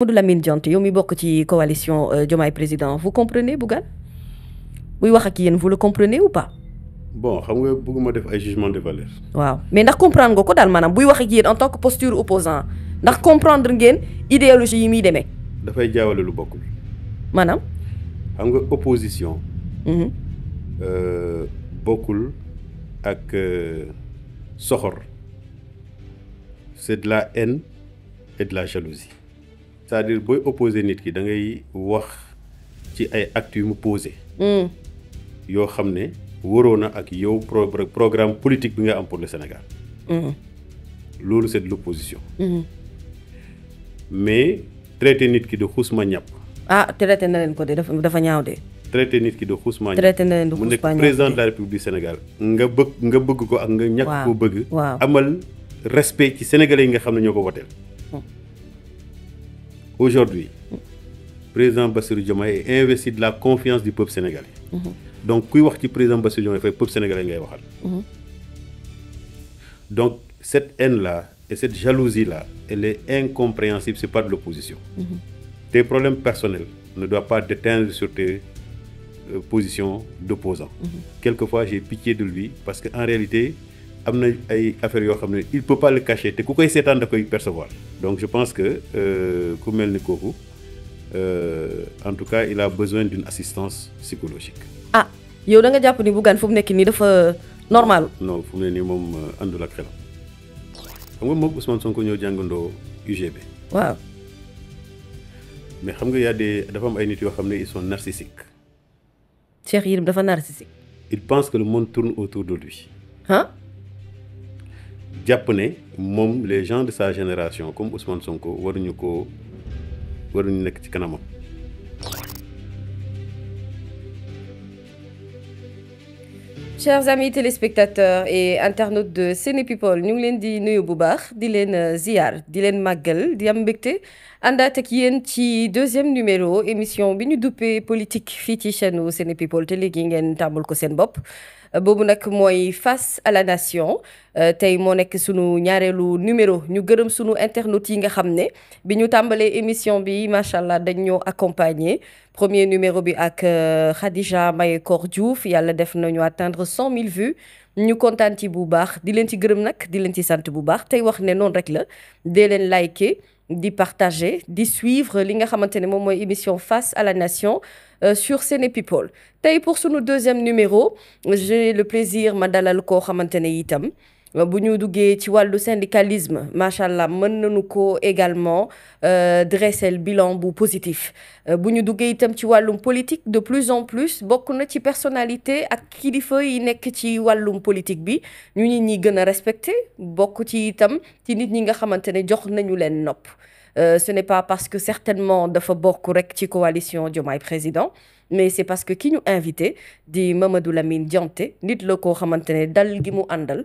Mamadou Lamine Diante yow mi bokk ci coalition euh, Diomaye président vous comprenez Bougan? buy wax ak vous le comprenez ou pas. bon xam nga bëgguma def ay jugement de valeur. waaw mais ndax comprendre nga ko daal maanaam buy wax ak en tant que posture opposant ndax comprendre ngeen idéologie yi muy demee. dafay jaawale lu bokkul. maanaam. xam nga opposition. Mhm. Euh, bokkul ak euh, soxor. c'est de la haine et de la jalousie. c'est-à-dire booy opposé nit ki da ngay wax ci ay actes yu mu posé. Hmm. yoo xam ne waroo na ak yow pro programme politique bi nga am pour le Sénégal. Hmm. loolu c'est de l'opposition. Hmm. mais traité nit ki de xusma ñapp ah traité na leen ko de dafa ñaaw de. traité nit ki de xusma ñàpp traité na leen de xusma ñàpp mu nekk président de la République Sénégal. nga bëgg nga bëgg ko ak nga. ñàkk ko bëgg. amal respect ci sénégalais yi nga xam ne ñoo ko woteel. Aujourd'hui, le président Bassirou Diomaye est investi de la confiance du peuple sénégalais. Mhm. donc kuy wax ci président Bassirou Diomaye peuple sénégalais mhm. donc cette haine là et cette jalousie là elle est incompréhensible Ce n'est pas de l'opposition. Mhm. tes problèmes personnels ne doivent pas déteindre sur tes euh, positions d'opposant. Quelquefois j'ai pitié de lui parce qu'en réalité am na ay affaire yoo xam ne il peut pas le cacher te ku koy seetaan da koy percevoir donc je pense que euh, ku mel ni kooku euh, en tout cas il a besoin d'une assistance psychologique. ah yow da nga jàpp ni Bougane fu mu nekk nii dafa euh, normal. non fu mu ne nii moom àndul ak xelam xam nga moom Ousmane Sonko ñëw jàngandoo UGB. waaw. mais xam nga y a des dafa am ay nit yoo xam ne ils sont narcissiques. Cheikh Yirim dafa narcissique. il pense que le monde tourne autour de lui. ah jàpp ne mom les gens de sa génération comme Ousmane Sonko waruñu ko waruñu nek ci kanamam. chers amis téléspectateurs et internautes de Séné People ñu ngi leen di nuyu bu baax di len euh, ziar di len magal, di am mbégte ak yeen ci deuxième numéro émission bi ñu duppee politique fii ci chaîne Séné People te ko sen bop. Euh, bobu nak moy face à la nation euh, tay mo nek sunu ñaarelu numéro ñu gëreum sunu internautes yi nga xamné bi émission bi machallah dañ ñoo accompagner premier numéro bi ak euh, Khadija Maye Cordiouf yalla def nañu atteindre 100 000 vues ñu kontaan ci bu baax di leen ci gëreum nak di leen ci bu baax tay wax né non rek la leen liker d'y partager d'y suivre l'émission « face à la nation euh, sur Sene People pour ce deuxième numéro j'ai le plaisir Madame Alko, koo bu dougué duggee ci wàllu syndicalisme machallah, allah nañu ko également euh, dresser le bilan bu positif euh, bu dougué duggee itam ci politique de plus en plus bokk na ci personnalité ak kilifa yi nekk ci l'homme politique bi ñu nit ñi gën a respecté bokk ci itam ci nit ñi nga xamante jox nañu leen nopp euh, ce n'est pas parce que certainement dafa bokk rek ci coalition Diomaye président mais c'est parce que qui nous invité di Mamadou Lamine Dianté nit la koo xamante dal gi mu andal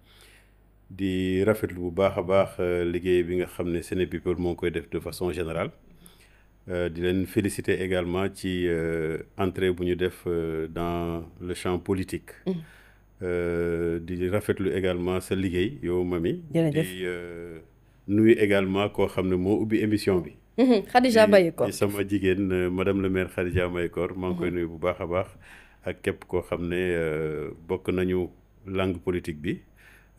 di rafetlu bu baax a baax euh, liggéey bi nga xam ne people moo koy def de façon générale euh, di leen féliciter également ci euh, entrée bu ñu def dans le champ politique. Mm. di rafetlu également sa liggéey yow mami. jërëjëf di nuyu également koo xam ne moo ubbi émission bi. Mm-hmm. Khadija Mayekor sama jigéen madame le maire Khadija Mayekor maa ngi koy mm-hmm. nuyu bu baax a baax ak képp koo xam ne bokk nañu langue politique bi.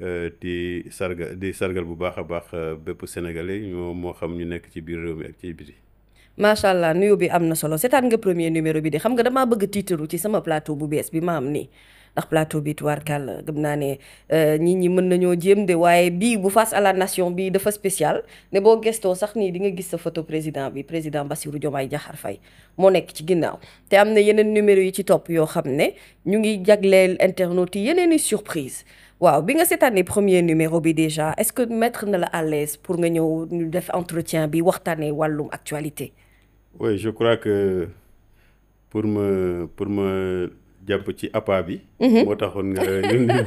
Euh, di sarga di sargal bu baax a baax euh, bépp sénégalais ñoo moo xam ñu nekk ci biir réew mi ak ci biti macha allah nuyu bi am na solo seetaan nga premier numéro bi de xam nga damaa bëgg tiitaru ci sama plateau bu bees bi ma am ni ndax plateau bi tubaarkàll gëm naa ne euh, nit ñi mën nañoo jéem de waaye bii bu face à la nation bi dafa spécial ne boo gestoo sax nii di nga gis sa photo président bi président Bassirou Diomaye jaxar fay moo nekk ci ginnaaw te am na yeneen numéro yi ci topp yoo xam ne ñu ngi jagleel internautes yi yeneen i surprise waaw bi nga année premier numéro bi déjà est-ce que mettre na la à l'aise pour nga ñëw def entretien bi waxtaanee walum actualité. oui je crois que pour me pour me jàpp ci appât bi. mo mhm. taxone nga yónnee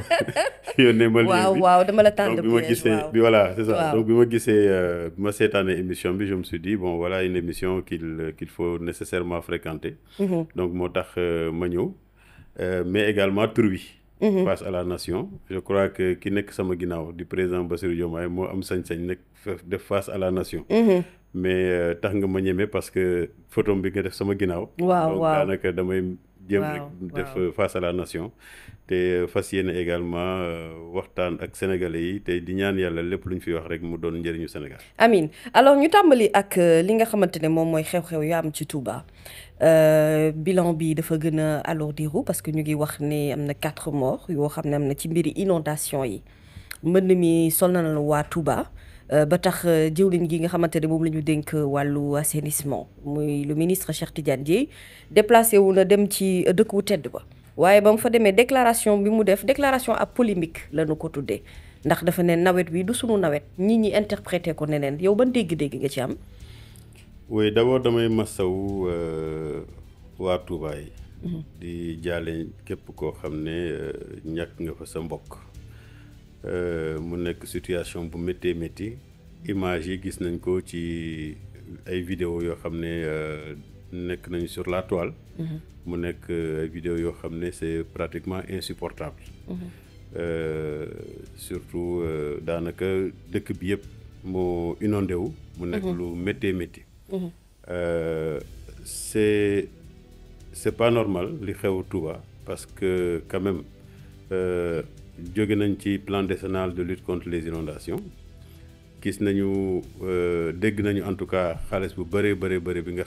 yónnee ma. waaw waaw dama la tànn donc bi ma gisee bi voilà c'est ça donc bima gissé gisee bi ma euh, émission bi je me suis dit bon voilà une émission qu'il qu'il faut nécessairement fréquenter. Mhm. donc moo tax euh, ma ñëw euh, mais également tur wi. Mhm. face à la nation je crois que qui nekk sama ginaaw du président Bassirou Diomaye mo am sañ-sañ nek def face à la nation. Mhm. mais euh, tax nga ma ñëmé parce que photo bi nga def sama ginaaw. waaw waaw damay jëm rek def face à la nation té fas yéene également euh, waxtaan ak sénégalais yi té di ñaan yalla lépp luñ fi wax rek mu doon njëriñu Sénégal amin alors ñu tambali ak euh, li nga xamante mom moy xew-xew yu am ci Touba euh, bilan bi dafa gëna alourdirou parce que ñu ngi wax ne amna 4 morts yo xam amna ci mbiri inondation yi mbënd mi sol na la waa Touba euh, ba tax jëwlin euh, gi nga xamante mom lañu denk euh, walu assainissement muy le ministre Cheikh Tidiane Dièye déplacé wu na dem ci dëkk wu tedd ba waaye ba fa démé déclaration bi mu def déclaration à polémique la ñu ko tuddee ndax dafa né nawet wi du sunu nawet nit ñi interprété ko nenen yow ban dégg-dégg nga ci am. oui d'abord damay masawu wa Touba yi. Mhm. di jalé képp ko xamné ñak nga fa sa mbokk. Euh, mu nekk situation bu méttee métti image yi gis nañ ko ci ay vidéo yoo xam ne euh, nekk nañu sur la toile. Mhm. mu nekk euh, ay vidéo yoo xam ne c'est pratiquement insupportable. Mhm. surtout daanaka dëkk bi yëpp moo inondé wu. mu nekk mhm. lu méttee métti. c'est c'est pas normal li xew Touba parce que quand même. Nous nañ ci plan décennal de lutte contre les inondations gis nañu euh, dégg nañu en tout cas xaalis bu bi nga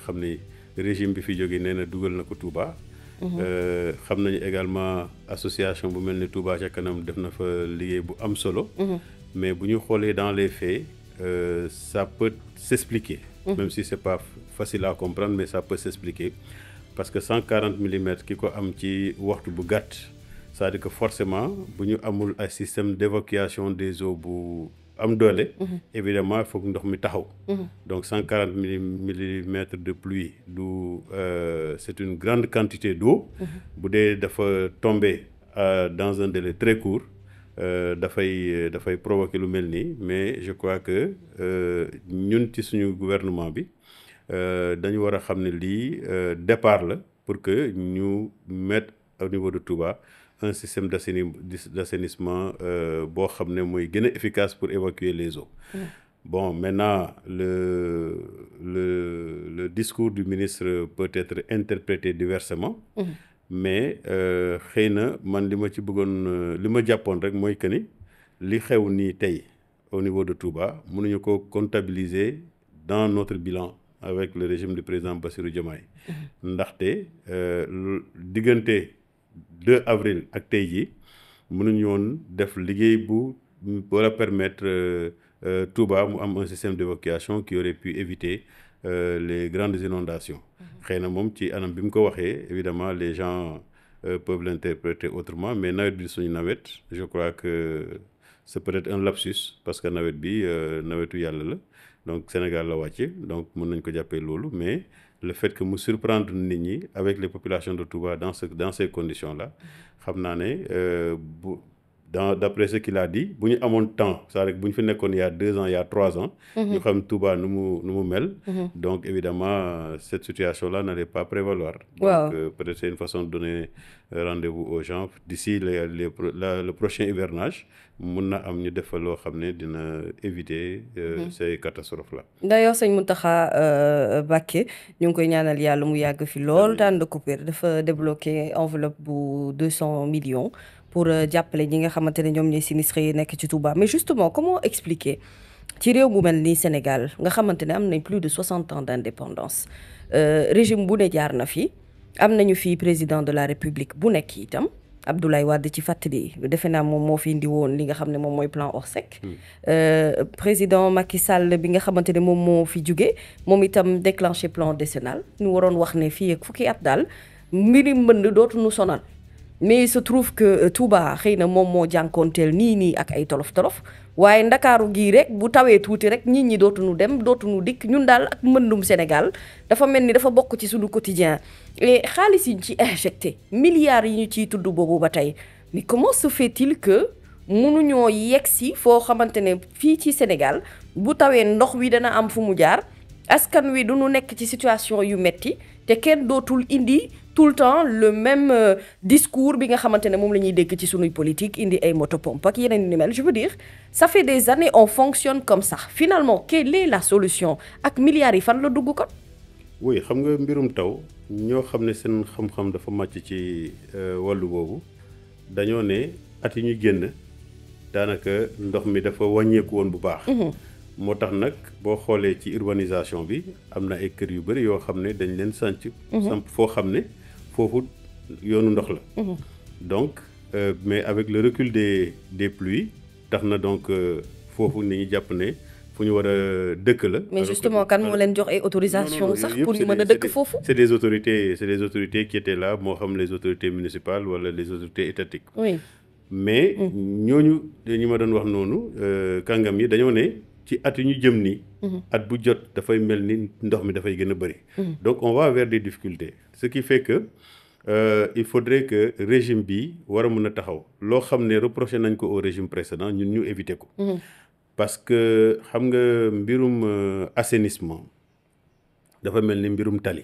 régime bi fi jóge nee na dugal na ko Touba. Mhm. Euh, xam également association bu mel ni Touba ca kanam def na fa liggéey bu am solo. Mhm. mais si ñu xoolee dans les faits euh, ça peut s'expliquer. Mhm. même si ce n'est pas facile à comprendre mais ça peut s'expliquer parce que 140 mm, c'est ko am ci waxtu bu gàtt c'est-à-dire que forcément si nous amul un système d'évacuation des eaux évidemment, évidemment, il évidemment que ndox mi taxaw. Mhm. donc 140 mm de pluie euh, c'est une grande quantité d'eau. Mhm. bu dee dafa tomber euh, dans un délai très court. Euh, da fay provoquer lu melni mais je crois que nous, ci suñu gouvernement bi dañu wara a li départ pour que nous mettre au niveau de Touba un système d'assainissement euh, boo xam efficace pour évacuer les eaux bon maintenant le le le discours du ministre peut être interprété diversement mmh. mais euh, xëy na man li ma ci li ma rek que ni li xew au niveau de Touba nous avons comptabiliser dans notre bilan avec le régime du président Bassirou Diomaye mmh. ndaxte euh, diggante 2 avril ak tey permettre euh, euh, Touba mu un système d'évacuation qui aurait pu éviter euh, les grandes inondations évidemment les gens peuvent l'interpréter autrement mais je crois que c'est peut-être un lapsus parce que nawet bi nawetu yàlla donc Sénégal la donc mën nañ ko mais le fait que nous surprendre nit avec les populations de Touba dans dans ces conditions là d'après ce qu'il a dit bu ñu temps c'est-à-dire qu'il il y a deux ans il y a trois ans. nous mhm. xam Touba nu mu nous mêlons. Mhm. donc évidemment cette situation là n'allait pas prévaloir. donc euh, peut-être c'est une façon de donner euh, rendez-vous aux gens d'ici le prochain hivernage nous avons am ñu éviter. Euh, mhm. ces catastrophes là. d'ailleurs sëñ Mountakha Baké, nous ngi koy ñaanal yàlla mu yàgg fi lool daan de couper enveloppe bu 200 millions pour euh, jàppale ñi nga xamante ne ñoom ñooy sinistrés yi ci Touba mais justement comment expliquer ci réew mu mel Sénégal nga xamante ne plus de 60 ans d'indépendance. euh, régime bu ne jaar na fi président de la République bu nekk itam Abdoulaye Wade ci fatali defe naa mom mo fi indi won li nga xam ne moom plan Orsec. Hmm. Euh, président Macky Sall bi nga xamante mom mo fi jóge mom itam déclencher plan décennal ñu waroon wax né fi ak fukki at daal mbiri dootu ñu sonal mais il se trouve que euh, Touba xëy mom mo jankontel ni ni ak ay tolof-tolof waye ndakaaru gi rek bu tawé touti rek nit ñi dootuñu dem dootuñu dik ñun dal ak mëndum Sénégal dafa melni dafa bokk ci suñu quotidien et xaalis yi ci injecté milliards yi ñu ci tuddu bobu ba mais comment se fait-il que mënuñoo yegg si foo xamante ne ci Sénégal bu tawé ndox wi dana am fu mu jaar askan wi duñu nekk ci situation yu metti te kenn dootul indi tout le temps le même euh, discours bi nga xamante ne moom la ci politique indi ay moto pompe ni mel je veux dire ça fait des années on fonctionne comme ça finalement quelle est la solution ak milliards yi fan la dugg kon. oui xam nga mbirum taw ño xam sen xam-xam dafa match ci euh, walu boobu dañoo né at yi ñu génn danaka ndox mi dafa wàññeeku won bu baax. Mhm. motax nak bo xolé ci urbanisation bi amna ay kër yu bëri yo xam dañ leen mhm. sant fo foo foofu yoonu ndox la. Mhm. donc euh, mais avec le recul des des pluies tax na donc euh, foofu ni ñu jàpp ne fu ñu war a dëkk la. mais justement kan moo leen jox ay autorisation sax pour ñu mën a dëkk foofu. c' est des autorités c' est des autorités qui étaient là moo xam les autorités municipales wala les autorités étatiques. oui mais mhm. ñooñu ñi ma doon wax noonu euh, kàngam yi dañoo ne ci at yi ñu jëm ni mhm. at bu jot dafay mel ni ndox mi dafay gën a bëri. Mhm. donc on va vers des difficultés ce qui fait que euh, il faudrait que régime bi war a mën a taxaw loo xam ne reproché nañ ko au régime précédent ñun ñu éviter ko. Mhm. parce que xam nga mbirum euh, assainissement dafa mel ni mbirum tali.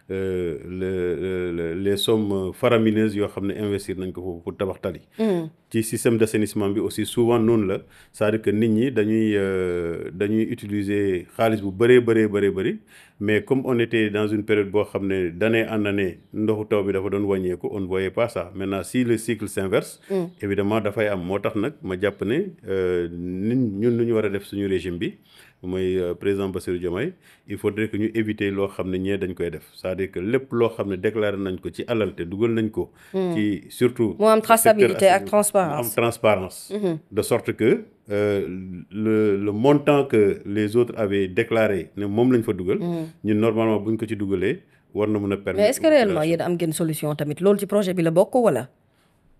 Euh, le les sommes euh, faramineuses yo xamné investir nañ ko pour tabax tali. Hmm. ci système d'assainissement bi aussi souvent non la c'est-à-dire que nit ñi dañuy euh, dañuy utiliser xaalis bu béré béré béré béré mais comme on était dans une période bo xamné d'année en année ndoxu taw bi dafa doon ko on ne voyait pas ça maintenant si le cycle s'inverse hmm. évidemment fay am motax nak nag ma jàpp ne nit ñun lu ñu wara def suñu régime bi mooy euh, président Bassirou Diomaye il faudrait que ñu éviter loo xam ne ñee dañ koy def c'est-à-dire que lépp loo xam ne déclaré nañ ko ci alal te dugal nañ ko. Hmm. ci surtout. mu am traçabilité ak transparence am transparence. Hmm. de sorte que euh, le le montant que les autres avaient déclaré ne moom lañ fa dugal. Hmm. ñun normalement buñ ko ci dugalee war na mën a. permettre mais est-ce que réellement yéen am ngeen solution tamit loolu ci projet bi la bokk wala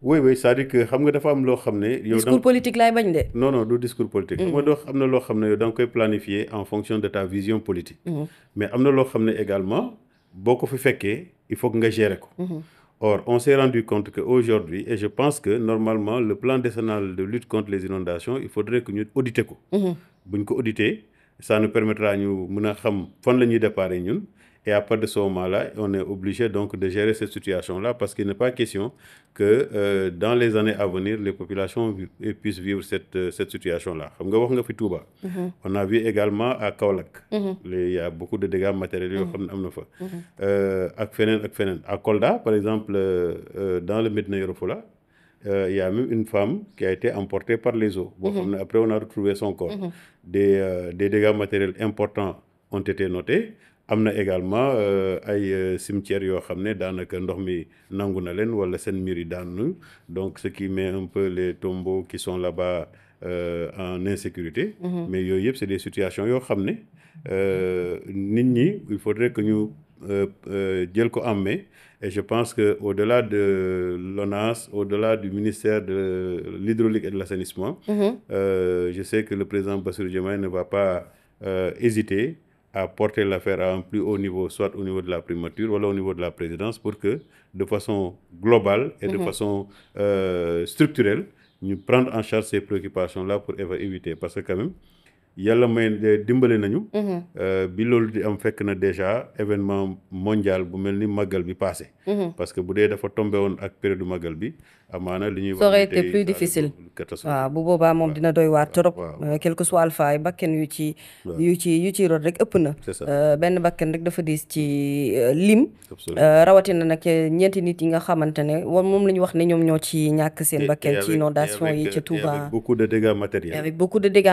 oui oui c'est-à-dire que xam nga dafa am loo xam ne. discours politique lay bañ de. non non du discours politique. xam nga mm-hmm. doo am na loo xam ne yow da koy planifier en fonction de ta vision politique. Mm-hmm. mais am na loo xam ne également boo ko fi fekkee il faut que nga gérer ko. Mm-hmm. Or, on s'est rendu compte que aujourd'hui, et je pense que normalement, le plan décennal de lutte contre les inondations, il faudrait que nous auditions. buñ nous auditer ça nous permettra de nous savoir où nous ñun. Et à partir de ce moment-là, on est obligé donc de gérer cette situation-là parce qu'il n'est pas question que euh, dans les années à venir, les populations puissent vivre cette, euh, situation-là. Mm-hmm. On a vu également à Kaolak, mm-hmm. il y a beaucoup de dégâts matériels. Mm-hmm. Euh, à Kolda, par exemple, dans le Medina il y a même une femme qui a été emportée par les eaux. après, on a retrouvé son corps. des, des, dégâts matériels importants ont été notés am a également euh, ay euh, cimetières yo xamné dans daanaka ndox mi nangu na leen wala sen mur donc ce qui met un peu les tombeaux qui sont là-bas euh, en insécurité. Mhm. mais yo yep c'est des situations yo xamné ne il faudrait que nous jël ko et je pense que au-delà de l'ONAS au-delà du ministère de l'hydraulique et de l'assainissement. Mhm. je sais que le président Bassirou Diomaye ne va pas hésiter à porter l'affaire à un plus haut niveau, soit au niveau de la primature, ou au niveau de la présidence, pour que, de façon globale et de mhm. façon euh, structurelle, nous prenions en charge ces préoccupations-là pour éviter. Parce que quand même, yàlla may dimbale nañu. Mm-hmm. Euh, bi loolu di am fekk na déjà événement mondial bu mel ni màggal bi passé. Mm-hmm. parce que bu dee dafa tombé woon ak période màggal bi amaana li ñuy. wax tey ça aurait bu boobaa moom dina doy waar trop. Euh, quel que soit alpha bakken yu ci. yu ci yu ci rot rek ëpp na. Euh, benn bakken rek dafa diis ci lim. rawatina nag ñeenti nit yi nga xamante ne moom la ñu wax ne ñoom ñoo ci ñàkk seen bakken. ci inondation yi ca Touba. beaucoup de dégâts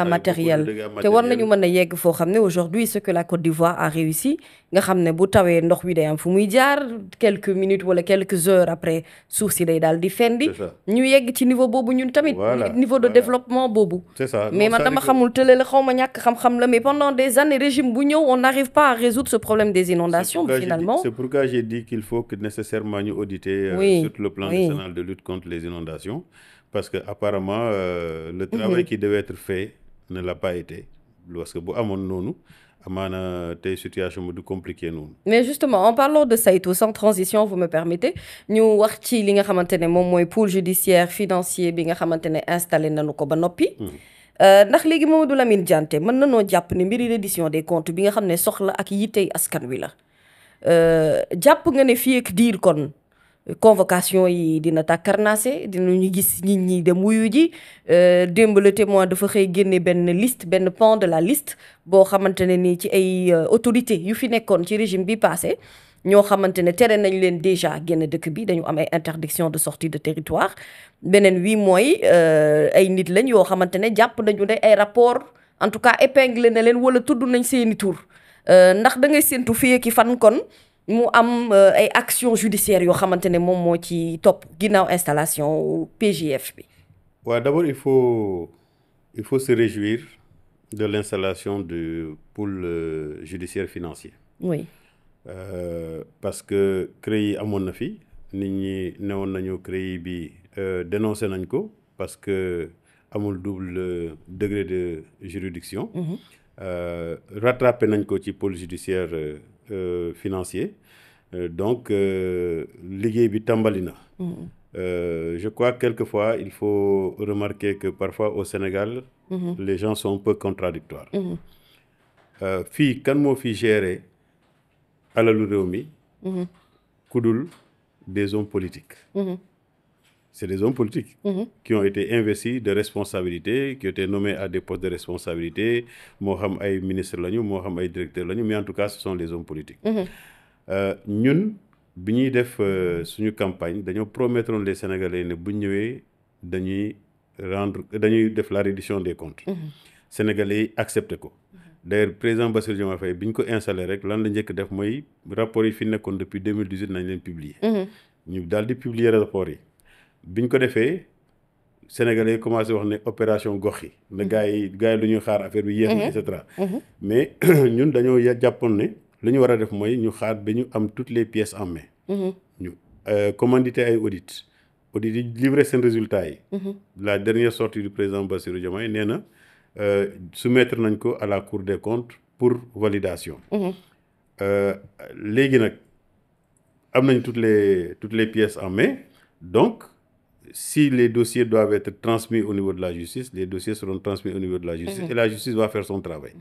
matériels. te war nañu mëna yegg fo xamné aujourd'hui ce que la Côte d'Ivoire a réussi nga xamné ne bu tawé ndox wi day am fu muy jaar quelques minutes ou quelques heures après suuf si day daal di fendi ñu yegg ci niveau bobu ñun tamit niveau de développement bobu mais man dama xamul télé la xawma ñak xam-xam la mais pendant des années régime bu on n'arrive pas à résoudre ce problème des inondations finalement c'est pourquoi j'ai dit qu'il faut que nécessairement ñu auditer euh, oui. le plan national de lutte contre les inondations parce que apparemment euh, le mhm. travail qui devait être fait ne l'a pas été parce que bu amoon noonu amaana tey situation bi du compliqué noonu. mais justement en parlant de saytu sans transition vous me permettez ñu wax ci li nga xamante ne moom pôle judiciaire financier bi nga xamante installé dans ko ba noppi. Hmm. Euh, ndax léegi Mamadou Lamine Diante mën nanoo jàpp ne mbiri reddition des comptes bi nga xam ne soxla ak yittey askan wi la euh, jàpp nga ne fii ak diir kon convocation yi dina ta tàkkarnaase ñu gis nit ñi dem wuyu ji euh démb le témoin dafa xey génne ben liste ben pan de la liste bo xamante ni ci ay euh, autorité yu fi nekkoon ci régime bi passé ñoo xamante ne nañ leen déjà génn dëkk bi dañu am ay interdiction de sortie de territoire beneen wi euh ay nit lañ yo xamante japp jàpp nañu ne ay rapport en tout cas épinglé na leen wala tuddu nañ seeni tour euh ndax da ngay sentu fii ki fan kon mu am euh, ay action judiciaire yoo xamante ne moom moo ci topp ginnaaw installation PJF bi d'abord il faut il faut se réjouir de l'installation du pôle euh, judiciaire financier oui euh, parce que créer amoon na fi nit ñi newoon nañu créer bi euh, dénoncé nañ ko parce que amul double degré de juridiction mm-hmm. rattrapé nañ ko ci pôle judiciaire euh, financier euh, donc euh, lié bi tambalina mm. je crois quelquefois il faut remarquer que parfois au Sénégal. Mm-hmm. les gens sont un peu contradictoires. Mm-hmm. fille kan moo fi gérer alalu mi. Mm-hmm. des hommes politiques c'est des hommes politiques mhm. qui ont été investis de responsabilités, qui ont été nommés à des postes de responsabilité, Mohamed xam ay ministre lañu Moham xam ay directeur lañu mais en tout cas ce sont les hommes politiques. Mhm. Euh, nous, bi ñuy def euh, campagne nous promettre aux Sénégalais de nous la reddition des comptes. Mhm. Sénégalais acceptent. accepté ko. d'ailleurs président Bassir Diomaye Faye bi ñu ko installé rek lan la le def rapport yi fi depuis 2018 nañ leen publier. ñu rapport biñ ko defee sénégalais yi commencé wax ne opération gox yi. Gokhi. Mhm. gars yi gars yi lu ñuy xaar affaire bi mhm. mhm. mais ñun dañoo jàppoon ne li ñu war def mooy ñu xaar toutes les pièces en main. ñu euh, commandité ay audit audit yi livré seen résultat la dernière sortie du président Bassirou Diomaye nee na euh, soumettre nañ ko à la cour des comptes pour validation. Euh, léegi nag am toutes les toutes les pièces en main donc si les dossiers doivent être transmis au niveau de la justice, les dossiers seront transmis au niveau de la justice mhm. et la justice va faire son travail. Mhm.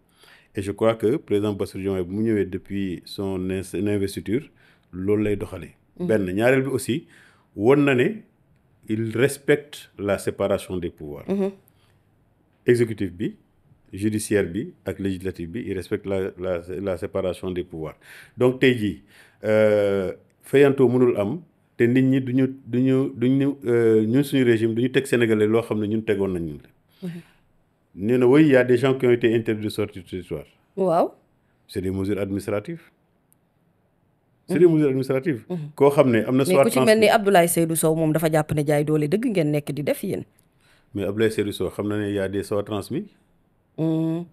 et je crois que le président Bassirou est venu depuis son investiture loolu lay doxalee. Mhm. benn bi aussi won il respecte la séparation des pouvoirs. Mhm. exécutif bi judiciaire bi ak législatif bi il respecte la séparation des pouvoirs donc il jii euh, fayantoo mënul am. te qui ñi duñu duñu euh, régime nous, les sénégalais loo xam ñun nee oui il y a des gens qui ont été interdits de sortir de territoire. Wow. C'est des mesures administratives. C'est des mhm. mesures administratives. Mhm. Ko xamné amna mais ku ci melni Abdoulaye Seydou Sow mom dafa japp ne jaay doole deug ngeen nek di def yeen. mais Abdoulaye Seydou Sow xam na il y a des soi transmis. Mhm.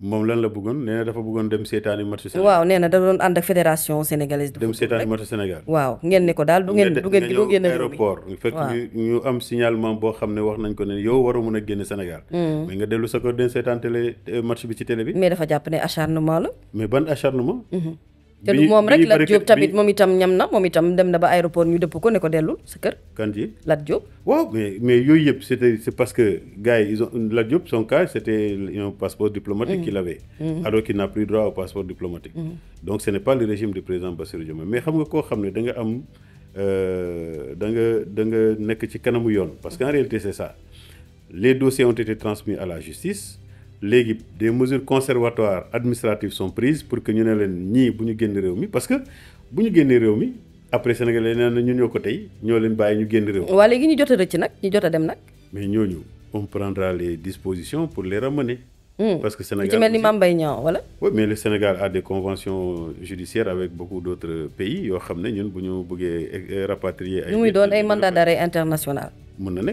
moom lan la bëggoon nee na dafa bëggoon dem seetaani match waaw nee na da doon ànd ak fédération sénégalaise. de dem seetaani match Sénégal. waaw ngeen ne ko daal du ngeen du ngeen du génn aéroport fekk ñu am signalement boo xam a hmm. nga dellu sa ko dem seetaan télé match bi ci télé bi. mais dafa jàpp ne acharnement la. mais ban acharnement. Mm-hmm. te du mom rek Lat job tamit mom itam ñam na moom itam dem na ba aéroport ñu depp ko ne ko delul sa kër. kan ji Lat job wa mais mais yooyu yëpp c' était parce que gars ils ont Lat job son cas c' était un passeport diplomatique mm. qu'il avait. Mm. alors qu'il n'a plus droit au passeport diplomatique. Mm. donc ce n'est pas le régime du président Bassirou Diomaye mais xam nga ko xamné da nga am euh da nga da nga nek ci kanamu yoon parce qu'en réalité c'est ça les dossiers ont été transmis à la justice léegi des mesures conservatoires administratives sont prises pour que ñu ne leen ñii bu génn réew mi parce que buñu ñu réew mi après Sénégalais nee ñun ñoko tay ñoo leen bayyi ñu génn réew wa légui ñu jotta a nak ñu dem nak mais ñoñu on prendra les dispositions pour les ramener. Hmm. parce que Sénégal ci mel ni Mame wala. oui mais le Sénégal a des conventions judiciaires avec beaucoup d'autres pays yo xamné ñun buñu bëggé rapatrier. ay ñu muy doon ay mandat d'arrêt international. mën na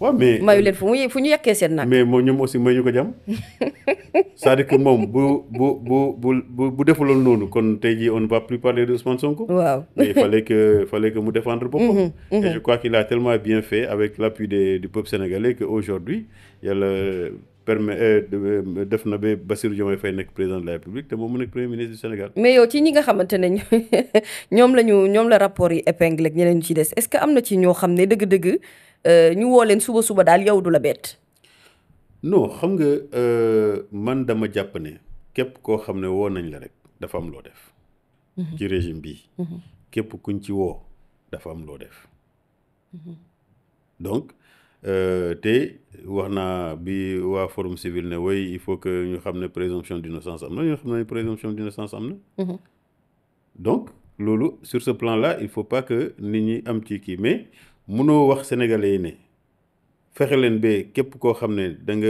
Ouais, mais mayu leen fu mu fu ñu yekkee seen mais moom ñoom aussi may ñu ko jàmm c'est-à-dire que moom bu bu bu bu bu kon on ne va plus parler de Ousmane Sonko. mais il fallait que fallait que mu défendre boppam. Mm-hmm, mm-hmm. et je crois qu'il a tellement bien fait avec l'appui des du peuple sénégalais que aujourd'hui yàlla permet euh, def na ba Bassirou Diomaye Faye nek président de la République té moom mu premier ministre du Sénégal. mais yow ci ñi nga xamante ne ñoom la ñu la rapport yi épinglé ak ñeneen ci des est-ce que amna ci ño xamné deug deug eh, ñu woo leen suba suba daal yow du la bett. non xam nga eh, man dama jàpp ne képp koo xam ne woo nañ la rek dafa am loo def. Mhm. ci régime bi mhm. képp kuñ ci woo dafa am loo def. Mhm. donc eh, te wax naa bi waa forum civil ne woy il faut que ñu xam ne présomption d'innocence am na ñu xam ne présomption d'innocence am na. donc loolu sur ce plan là il faut pas que nit ñi am ci kii mais. mënoo wax sénégalais yi ne fexe leen ba képp koo xam ne da nga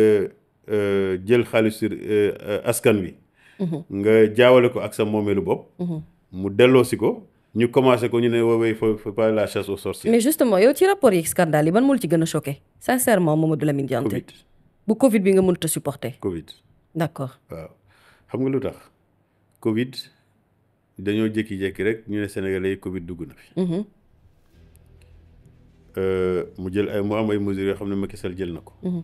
euh, jël xaalis euh, askan wi. Mhm. nga jaawale ko ak sa moomeelu bopp. Mhm. mu delloo si ko ñu commencé ko ñu ne woowee faut pas la chasse aux sorciers. mais justement yow ci rapport yi scandale yi ban moo ci gën a choqué sincèrement momadou Lamine Diante. Covid bu Covid bi nga mënut a supporter. Covid d' accord waaw xam nga lu tax Covid dañoo jékki-jékki rek ñu ne sénégalais yi Covid dugg na fi. Mhm. Euh, mu jël ay mu am ay mesures yoo xam ne Macky Sall jël na ko. Mhm.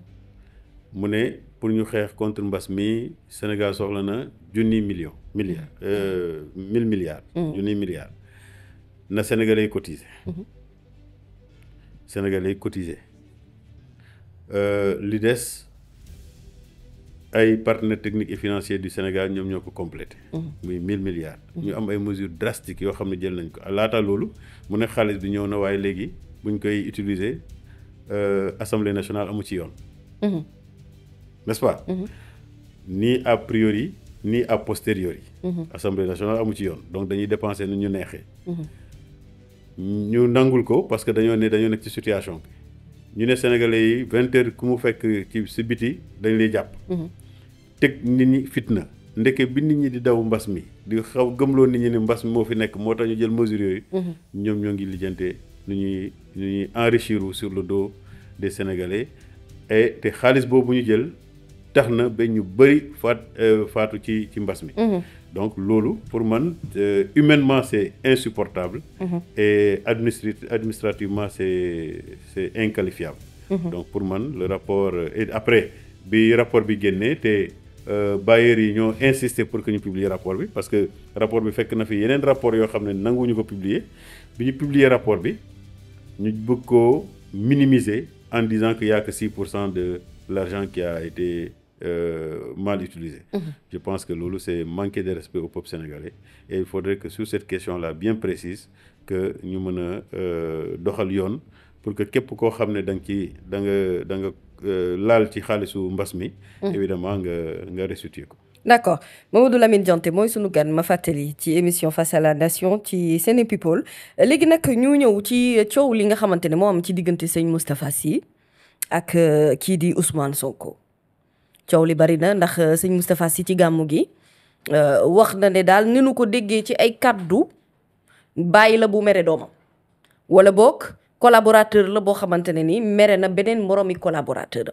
mu ne pour ñu xeex contre mbas mi Sénégal soxla na junni millions milliards mhm. euh, mille milliards. Mhm. junni milliards na Sénégalais cotiser. Sénégalais cotiser euh, li des ay partenaires techniques et financiers du Sénégal ñoom ñoo ko complété. muy mille milliards. ñu am ay mesures drastiques yoo xam ne jël nañ ko laata loolu mu ne xaalis bi ñëw na waaye léegi buñ koy utiliser euh, assemblée nationale amu ci yoon. Mhm. n'est-ce pas. Mhm. ni a priori ni a posteriori. Mhm. assemblée nationale amu ci yoon donc dañuy dépenser nu ñu neexee. ñu nangul ko parce que dañoo ne dañoo nekk ci situation bi ñu ne sénégalais yi vingt heures ku mu fekk ci si biti dañ lay jàpp. teg nit ñi fitna ndeke bi nit ñi di daw mbas mi di xaw gëmloo nit ñi ni mbas mi moo fi nekk moo tax ñu jël mesures yooyu. ñoom ñoo ngi lijjantee. Nous ñuy sur le dos des sénégalais et les xaliss bobu ñu jël taxna ñu euh, faatu ci ci mhm. donc lolu pour moi euh, humainement c'est insupportable. Mhm. et administrativement c'est inqualifiable. Mhm. donc pour moi le rapport euh, après le rapport bi est te bailleurs yi ñoo insisté pour que nous ñu le rapport bi parce que rapport bi fekk na fi yeneen rapport yo xamné ne ñu ko publier bi ñu publier rapport bi nous beaucoup minimiser en disant qu'il n'y a que 6% de l'argent qui a été euh, mal utilisé. Mhm. Je pense que Loulou, c'est manquer de respect au peuple sénégalais. Et il faudrait que sur cette question-là bien précise, que nous menons euh, pour que quelqu'un qui est dans ci da euh, mhm. nga da nga évidemment d'accord Mamadou Lamine Diante mooy sunu gan ma fàttali ci émission face à la nation ci Sénégal People Légui nak ñu ñëw ci ciow li nga xamante ne am ci digënté Seigne Moustapha Sy ak euh, ki di Ousmane Sonko Ciow li bari na ndax euh, Seigne Moustapha Sy ci gamu gi euh wax na né dal ni nu ko déggee ci ay kàddu bàyyi la bu mere doomam wala bok collaborateur la bo xamante ni mere na benen moroomi collaborateur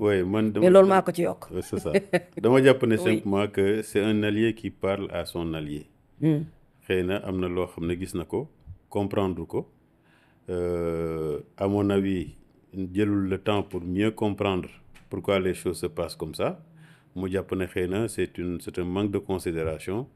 oui mais c'est ça dama simplement que c'est un allié qui parle à son allié. Hmm. Il comprendre euh, à mon avis jëlul le temps pour mieux comprendre pourquoi les choses se passent comme ça mu japonais que c'est une c'est un manque de considération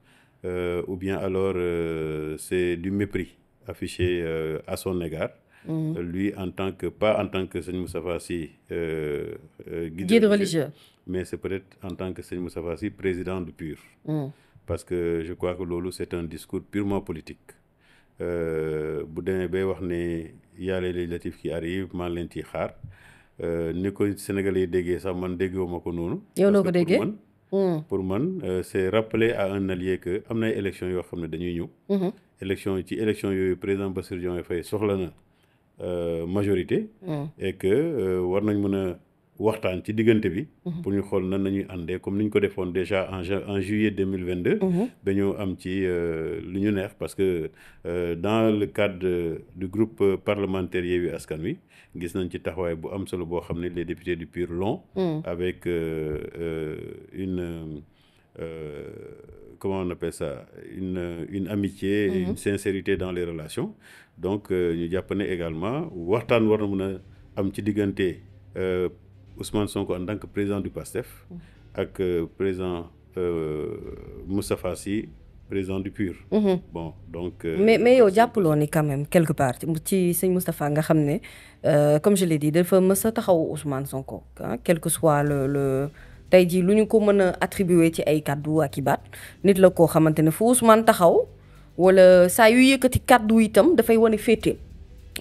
euh, ou bien alors euh, c'est du mépris affiché à son égard. Mhm. Euh, lui, en tant que, pas en tant que Seigneur Moussa Fassi, euh, euh, guide, religieux, mais c'est peut-être en tant que Seigneur Moussa Fassi, président du PUR. Mhm. Parce que je crois que Lolo, c'est un discours purement politique. Euh, Boudin Bey, il y a les législatives qui arrivent, Malinti Khar. Euh, ni ko Sénégalais dégué, ça sax man déggeewuma ko noonu. yow noo ko déggee mhm. pour moi, c'est rappeler à un allié que nous avons une élections qui en dañuy ñëw. élection ci élection yooyu président Bassirou fait sur soxla na. Euh, majorité. Hmm. et que euh, war nañ mën a waxtaan ci de bi. Hmm. pour ñu xool nan nañuy andé comme nous ko déjà en juillet 2022 mille ba hmm. ñu am ci euh, lu neex parce que dans le cadre du groupe parlementaire Yewwi Askan Wi gis nañ ci taxawaay bu am solo bo xamné les députés du PUR long avec une. Euh, comment on appelle ça, une, une amitié mhm. une sincérité dans les relations. Donc, euh, ñu jàpp japonais également waxtan war na am ci euh, Ousmane Sonko en tant que président du PASTEF. Mhm. ak président Moustapha Sy président du PUR. Mhm. bon donc. mais mais yow jàppaloo ni quand même quelque part ci Seigne Moustapha nga xamné euh, comme je l'ai dit dafa que a taxaw Ousmane Sonko hein, quel que soit le le. tey jii lu ñu ko mën a attribuer ci ay kàddu ak i nit la koo xamante ne fu Ousmane taxaw wala saa yu yëkkati kàddu itam dafay wane féeteem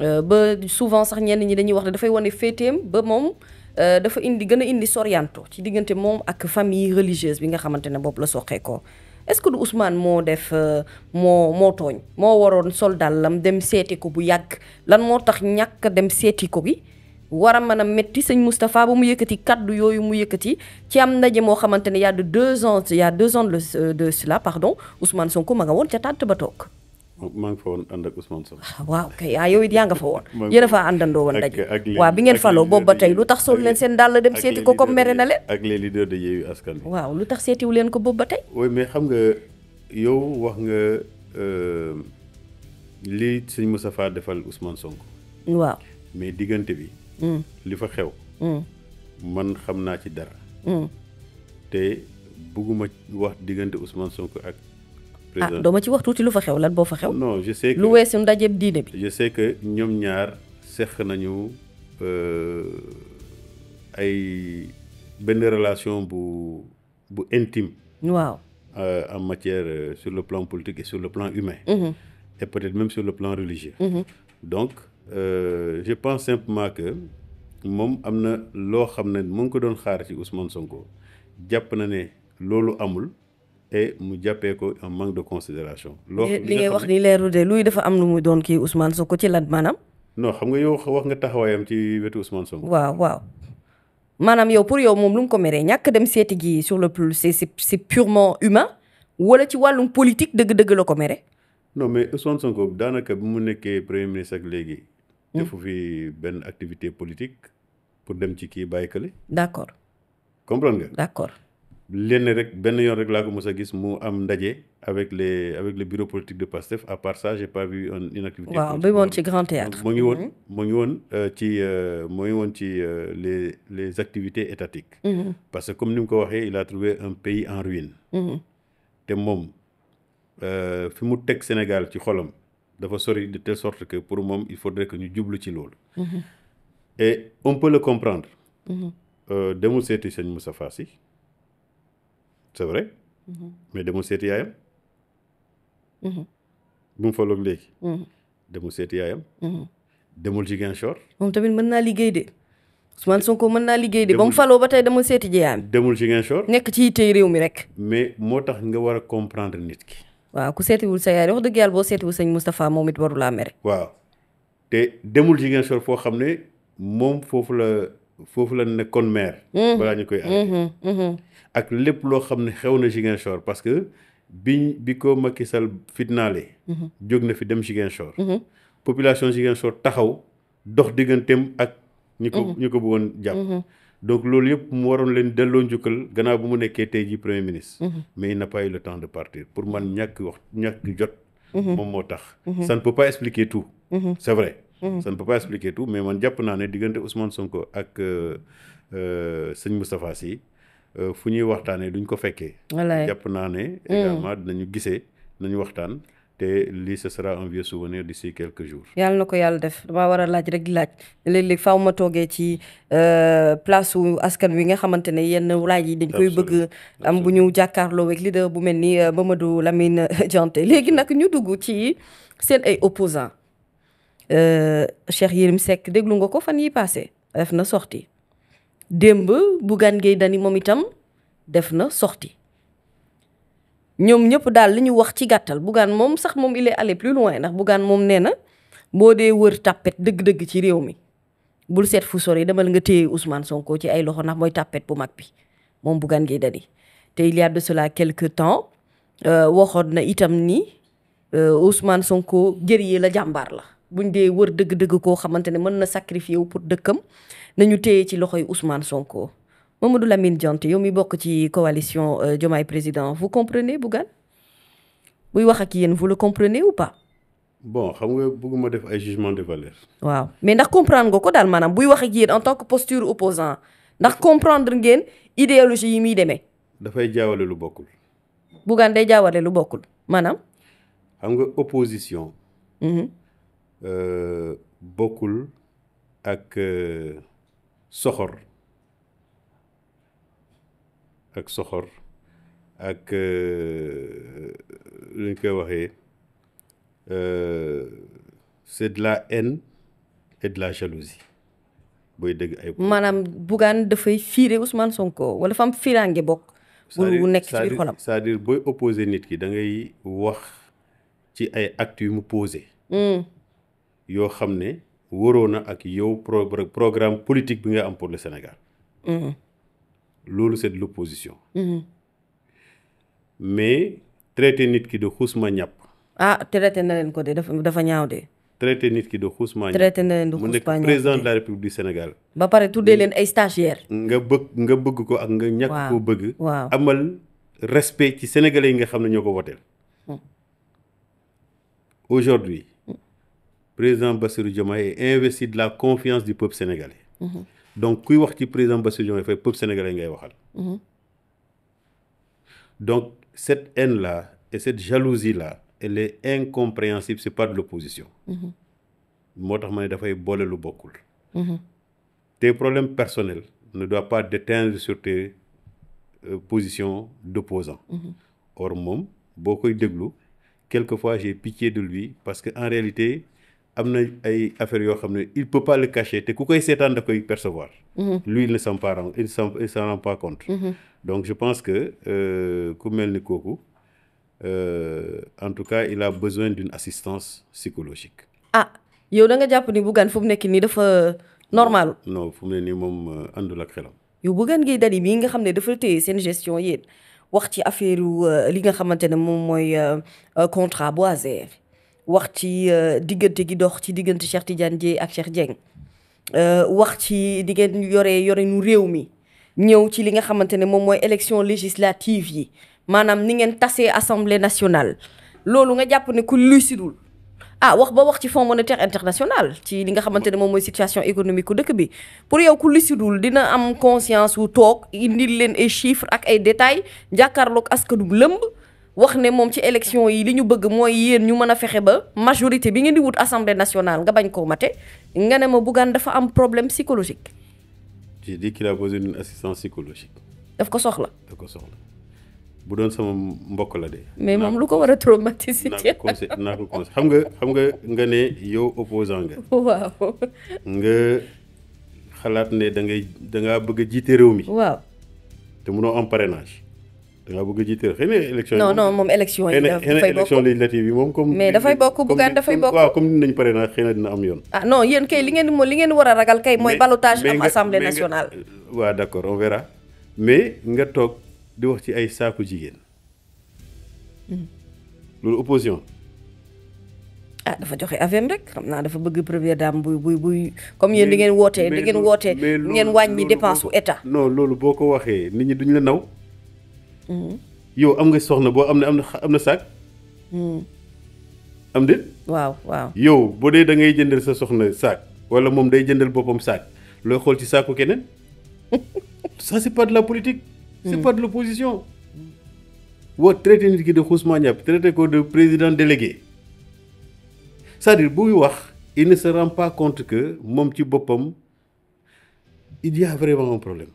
euh, ba souvent sax ñenn ñi dañuy wax ne dafay wane féeteem ba moom euh, dafa indi gën a indi sorianto ci diggante moom ak famille religieuse bi nga xamante ne boobu la soxee ko est-ce que du Ousmane moo def euh, moo moo tooñ moo waroon sol dàllam dem seeti ko bu yàgg lan moo tax ñàkk dem seeti ko bi war a mën a métti sëñ Moustapha ba mu yëkkati kaddu yooyu mu yëkkati ci am ndaje moo xamante ne y a de deux ans y a deux ans euh, de cela pardon Ousmane Sonko ma nga woon ca tànt ba toog. maa ngi fa ak Ousmane Sonko. Ah, waaw kay ah yow it yaa nga fa woon. yéen a fa àndandoo woon bi ngeen faloo boobu ba tey lu tax sol leen seen dàll dem seeti ko comme mere na leen. ak de Yewwi Askan waaw lu tax seetiwu leen ko boobu ba tey. oui mais xam nga yow wax nga euh, li sëñ Moustapha defal Ousmane Sonko. waaw mais diggante bi. Mm. li fa xew mm. man xam naa ci dara mm. te bëgguma wax diggante Ousmane Sonko ak ah, président ah doo ma ci wax tuuti lu fa xew lan boo fa xew non je sais que lu weesu ndajeeb diine bi je sais que ñoom ñaar seq nañu euh, ay benn relation bu bu intime waaw Euh, en matière euh, sur le plan politique et sur le plan humain, -hmm. et peut-être même sur le plan religieux. -hmm. Donc, euh, je pense simplement que moom am na loo xam ne mu ngi ko doon xaar ci Ousmane Sonko jàpp na ne loolu amul et mu jàppee ko en manque de considération loo li ngay wax ni leeru de luy dafa am lu mu doon kii Ousmane Sonko ci lan maanaam. non xam nga yow wax nga taxawaayam ci wetu Ousmane Sonko. waaw waaw maanaam yow pour yow moom lu mu ko meree ñàkk dem seeti gi sur le plus c'est c'est purement humain wala ci wàllum politique dëgg-dëgg la ko mere non mais Ousmane Sonko daanaka premier ministre hmm. activité politique pour dem ci D'accord. comprendre nga. rek ben rek ko avec les avec le bureau politique de PASTEF à part ça j'ai pas vu une activité. waaw bi won ci grand théâtre mo ngi won hmm. euh, euh, euh, les activités étatiques. Hmm. parce que comme ko il a trouvé un pays en ruine. te mom euh, fi mu teg Sénégal ci xolam dafa sori de telle sorte que pour moom il faudrait que ñu jublu ci loolu. Mm-hmm. et on peut le comprendre. Mm-hmm. Euh, demul seeti sëñ Moustapha Sy c'est vrai. Mm-hmm. mais demul seeti yaayam. bu mu faloog léegi. demul seeti yaayam. demul Ziguinchor. moom tamit mën naa liggéey de. Ousmane Sonko mën naa liggéey de ba mu faloo ba tey demul seeti ji yaayam. demul Ziguinchor. nekk ci yitte réew mi rek. mais moo tax nga war a comprendre nit ki. waaw ku seetiwul sa yaay wax dëgg yàlla boo seetiwul sëñ Moustapha moom it waru mere. waaw te demul jigéen sor foo xam ne moom foofu la foofu la nekkoon maire. Mm-hmm. balaa ñu koy arrêté. Mm-hmm, mm-hmm. ak lépp loo xam ne xew na jigéen sor parce que biñ bi ko Macky Sall fitnaale. jóg na fi dem jigéen sor. population jigéen sor taxaw dox digganteem ak. ñu ko ñu ko bëggoon jàpp. donc loolu yëpp mu waroon leen delloo njukkal gannaaw bu mu nekkee tey jii premier ministre. Mhm. mais il n'a pas eu le temps de partir pour man ñàkk wax ñàkk jot. Mhm. moom moo tax. Mhm. ça ne peut pas expliquer tout. c'est vrai. ça ne peut pas expliquer tout mais man jàpp naa ne diggante Ousmane Sonko ak euh, euh, sëñ Moustapha Sy euh, fu ñuy waxtaanee duñ ko fekkee. jàpp naa ne. également dinañu gisee nañu waxtaan te lii ce sera un vieux souvenir d'ici quelques jours. yalla nako yalla def damaa wara a laaj rek di laaj léeg-léeg faaw ma ci euh, place où askan wi nga xamantene yenn laaj yi dañ koy bëgg am buñu jakarlo jàkkaarloo leader bu melni ni euh, Mamadou Lamine Dianté léegi nak ñu dugg ci seen ay opposants euh, Cheikh yirim Seck deglu nga ko fan yi passé def na sorti démb Bougane Gueye Dany moom itam def na sorti ñom ñep dal liñu wax ci gàttal Bougane mom sax mom il est allé plus loin nak Bougane moom nee na boo wër tàppet deug deug ci réew mi bul seet fu sori demal nga téye Ousmane Sonko ci ay loxo nak moy tàppet bu mag bi moom Bougane Gueye dadi te il y a de cela quelque temps euh, waxon na itam ni euh, Ousmane Sonko guerrier la jambar la buñ dé wër deug deug ko xamante mëna sacrifier wu pour dëkkam nañu téye ci loxoy Ousmane Sonko Mamadou Lamine Diante yow mi bokk ci coalition euh, Diomaye président vous comprenez Bougan? buy wax ak yéen vous le comprenez ou pas. bon xam nga bëgguma def ay jugement de valeur. waaw mais ndax comprendre nga ko dal manam, buy wax ak yéen en tant que posture opposant ndax comprendre ngeen idéologie yi muy demee. dafay jaawale lu bokul. Bougan day jaawale lu bokul. Manam xam nga opposition. Mhm. Euh, bokul ak euh, soxor. ak soxor ak euh, lu ñu koy waxee euh, c'est de la haine et de la jalousie booy dëgg ay. maanaam Bougane dafay fiire Ousmane Sonko wala fa fiiraange bokk. bu nekk ci biir booy opposé nit ki da ngay wax ci ay actes yu mu posé. Hmm. yoo xam ne waroo na ak yow pro programme politique bi nga am pour le Sénégal. Hmm. loolu c'est de l'opposition mm-hmm. mais traité nit ki de xusma ñàpp ah traité na leen ko de dafa dafa ñaaw de traité nit ki de xusma ñàpp traité na leen de ñàpp mu nekk président de la république du Sénégal ba pare tuddee leen ay stagiaires. nga bëgg nga bëgg ko ak nga ñàkk ko bëgg amal respect ci sénégalais yi nga xam ne ñoo ko mm. aujourd'hui président Bassirou Diomaye est investi de la confiance du peuple sénégalais mm-hmm donc kuy wax ci président Bassirou Diomaye Faye peuple sénégalais ngay waxal. Mhm. donc cette haine là et cette jalousie là elle est incompréhensible c'est pas de l'opposition. Mhm. motax tax da fay bolé lu bokul mhm. tes problèmes personnels ne doivent pas déteindre sur tes euh, positions d'opposant. Or mom bokoy koy quelquefois j'ai pitié de lui parce que en réalité il ne il peut pas le cacher té ku da percevoir. Mhm. lui il ne s'en pas il rend pas compte. Mhm. donc je pense que comme euh, melni koku euh en tout cas il a besoin d'une assistance psychologique. ah yow da nga japp ni euh, normal. non il faut ne nii moom euh, àndul ak xelam. yow Bougane Gueye nga gestion yéen wax ci affaire li nga wax ci euh, diggante gi dox ci diggante Cheikh Tidiane Dieye ak Cheikh Dieng euh, wax ci yore nu réew mi ñëw ci li nga xamante ne moom mooy élection législative yi maanaam ni ngeen tasee assemblée nationale loolu nga jàpp ne ku lucidul ah wax ba wax ci fonds monétaire international ci li nga xamante ne moom situation économique ku dëkk bi pour yow ku lucidul dina am conscience wu tok indil leen ay chiffres ak ay détails jàkkaarloog askanu lëmb waxne mom ci élection yi li ñu bëgg moy yeen ñu mëna fexé ba majorité bi ngeen di wut assemblée nationale nga bañ ko maté nga ne ma Bougane dafa am problème psychologique. j'ai dit qu'il a besoin d'une assistance psychologique. daf ko soxla. daf ko soxla bu doon sama mbokk la dé mais mom lu ko wara a traumatiser. naa ko conseil naa ko conseil xam nga xam nga nga ne yow opposant nga. waaw. nga xalaat né da ngay da nga bëgg jité réew mi. waaw té mëno am parrainage. da nga bëgg a jiite xëy na élection non non moom élection yi dafay bokk élection législative yi moom comme mais dafay bokk Bougane dafay bokk waaw comme ni nañ pare naa xëy dina am yoon ah non yéen kay li ngeen li ngeen war a ragal kay mooy ballottage am assemblée nationale waaw mais nga toog di wax ci ay saaku jigéen hmm. loolu opposition ah, dafa joxe avem rek xam naa dafa bëgg première dame buy buy buy comme yéen di ngeen wootee di ngeen wootee ngeen wàññi dépense u état no loolu boo ko waxee nit ñi duñu la naw yow am nga soxna boo am na am na am na saak. Hmm. am déet. waaw waaw yow boo dee da ngay jëndal sa soxna sac wala moom day jëndal boppam sac looy xool ci saaku keneen ça c'est pas de la politique. c'est hmm. pas de l'opposition. boo traité nit ki de Ousmane Niapp traité ko de président délégué Ça à dire buy wax il ne se rend pas compte que moom ci boppam il y a vraiment un problème.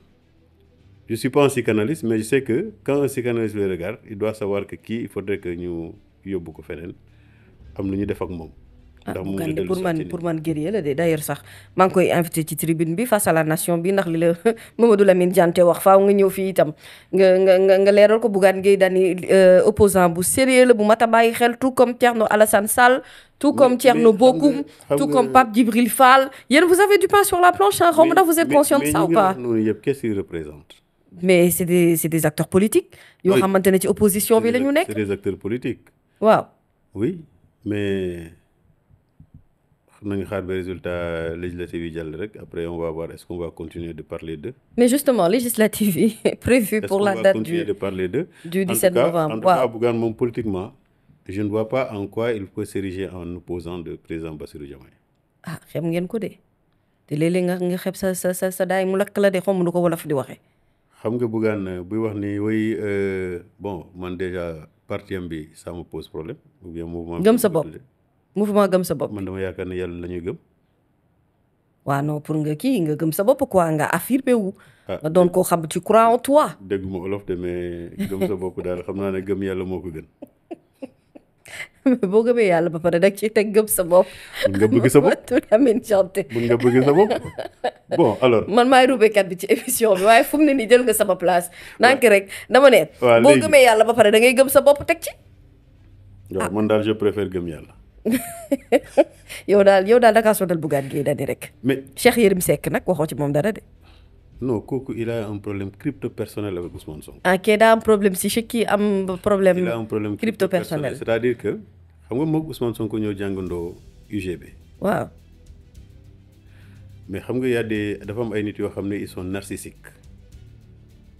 Je ne suis pas un psychanalyste, mais je sais que quand un psychanalyste le regarde, il doit savoir que qui il faudrait que nous yóbbu ko feneen am lu ñu def ak mom ah, pour man pour man guerrier la d'ailleurs sax mang koy invité ci tribune bi face à la nation bi ndax li la Mamadou Lamine Diante wax faaw nga ñëw fi itam nga nga nga ko Bougane Gueye dani euh, opposant bu sérieux le, bu mata a xel tout comme Thierno Alassane Sall. tout comme Thierno Bokoum, tout comme Pape Djibril Fall. yéen vous avez du pain sur la planche hein vous êtes conscient de ça ou pas Nous qu'est-ce qu'il représente mais c'est des c'est des acteurs politiques yoo xamante ne ci opposition bi la ñu c'est des acteurs politiques waaw oui mais on nañu xaar ba résultat législative yi rek après on va voir est-ce qu'on va continuer de parler d'eux mais justement législative est prévue pour la date du de parler du 17 novembre en tout cas Bougane moom politiquement je ne vois pas en quoi il peut s'ériger en opposant de président Bassirou Diomaye ah xam ngeen ko de te léeg-léeg nga nga xeeb sa sa sa sa daay mu lakk la de xaw ma ko wolof di waxee xam nga Bougane euh, buy wax ni way euh, bon man déjà parti bi ça me pose problème ou bien mouvement. gëm sa bopp mouvement gëm sa bopp. man dama yaakaar ne yàlla la ñuy gëm. waa non pour nga kii nga gëm sa bopp quoi nga affirmé wu. Ah, nga doon koo xam ci crois en toi. dégg ma olof de mais gëm sa bopp daal xam naa ne gëm yàlla moo ko gën. boo gëmee yàlla ba pare rek ci teg gëm sa bopp. mun nga bëgg man maay rubekat ci émission bi waaye fu mu nii jël nga sama place. nank rek dama ne. waaw boo yàlla ba pare da ngay sa bopp teg ci. waaw ah. man daal je préfère gëm yàlla. yow daal yow daal da ngaa sonal Bougane rek. mais Cheikh Yérim Seck nag waxoo ci moom dara de. non kooku il a un problème crypto personnel avec Ousmane Sonko. ah kii daa am problème si kii am problème. il a un problème crypto personnel c'est-à-dire que. xam nga moog Ousmane Sonko ñoo jàngandoo UGB. waaw. mais xam nga y a des dafa am ay nit yoo xam ne ils sont narcissiques.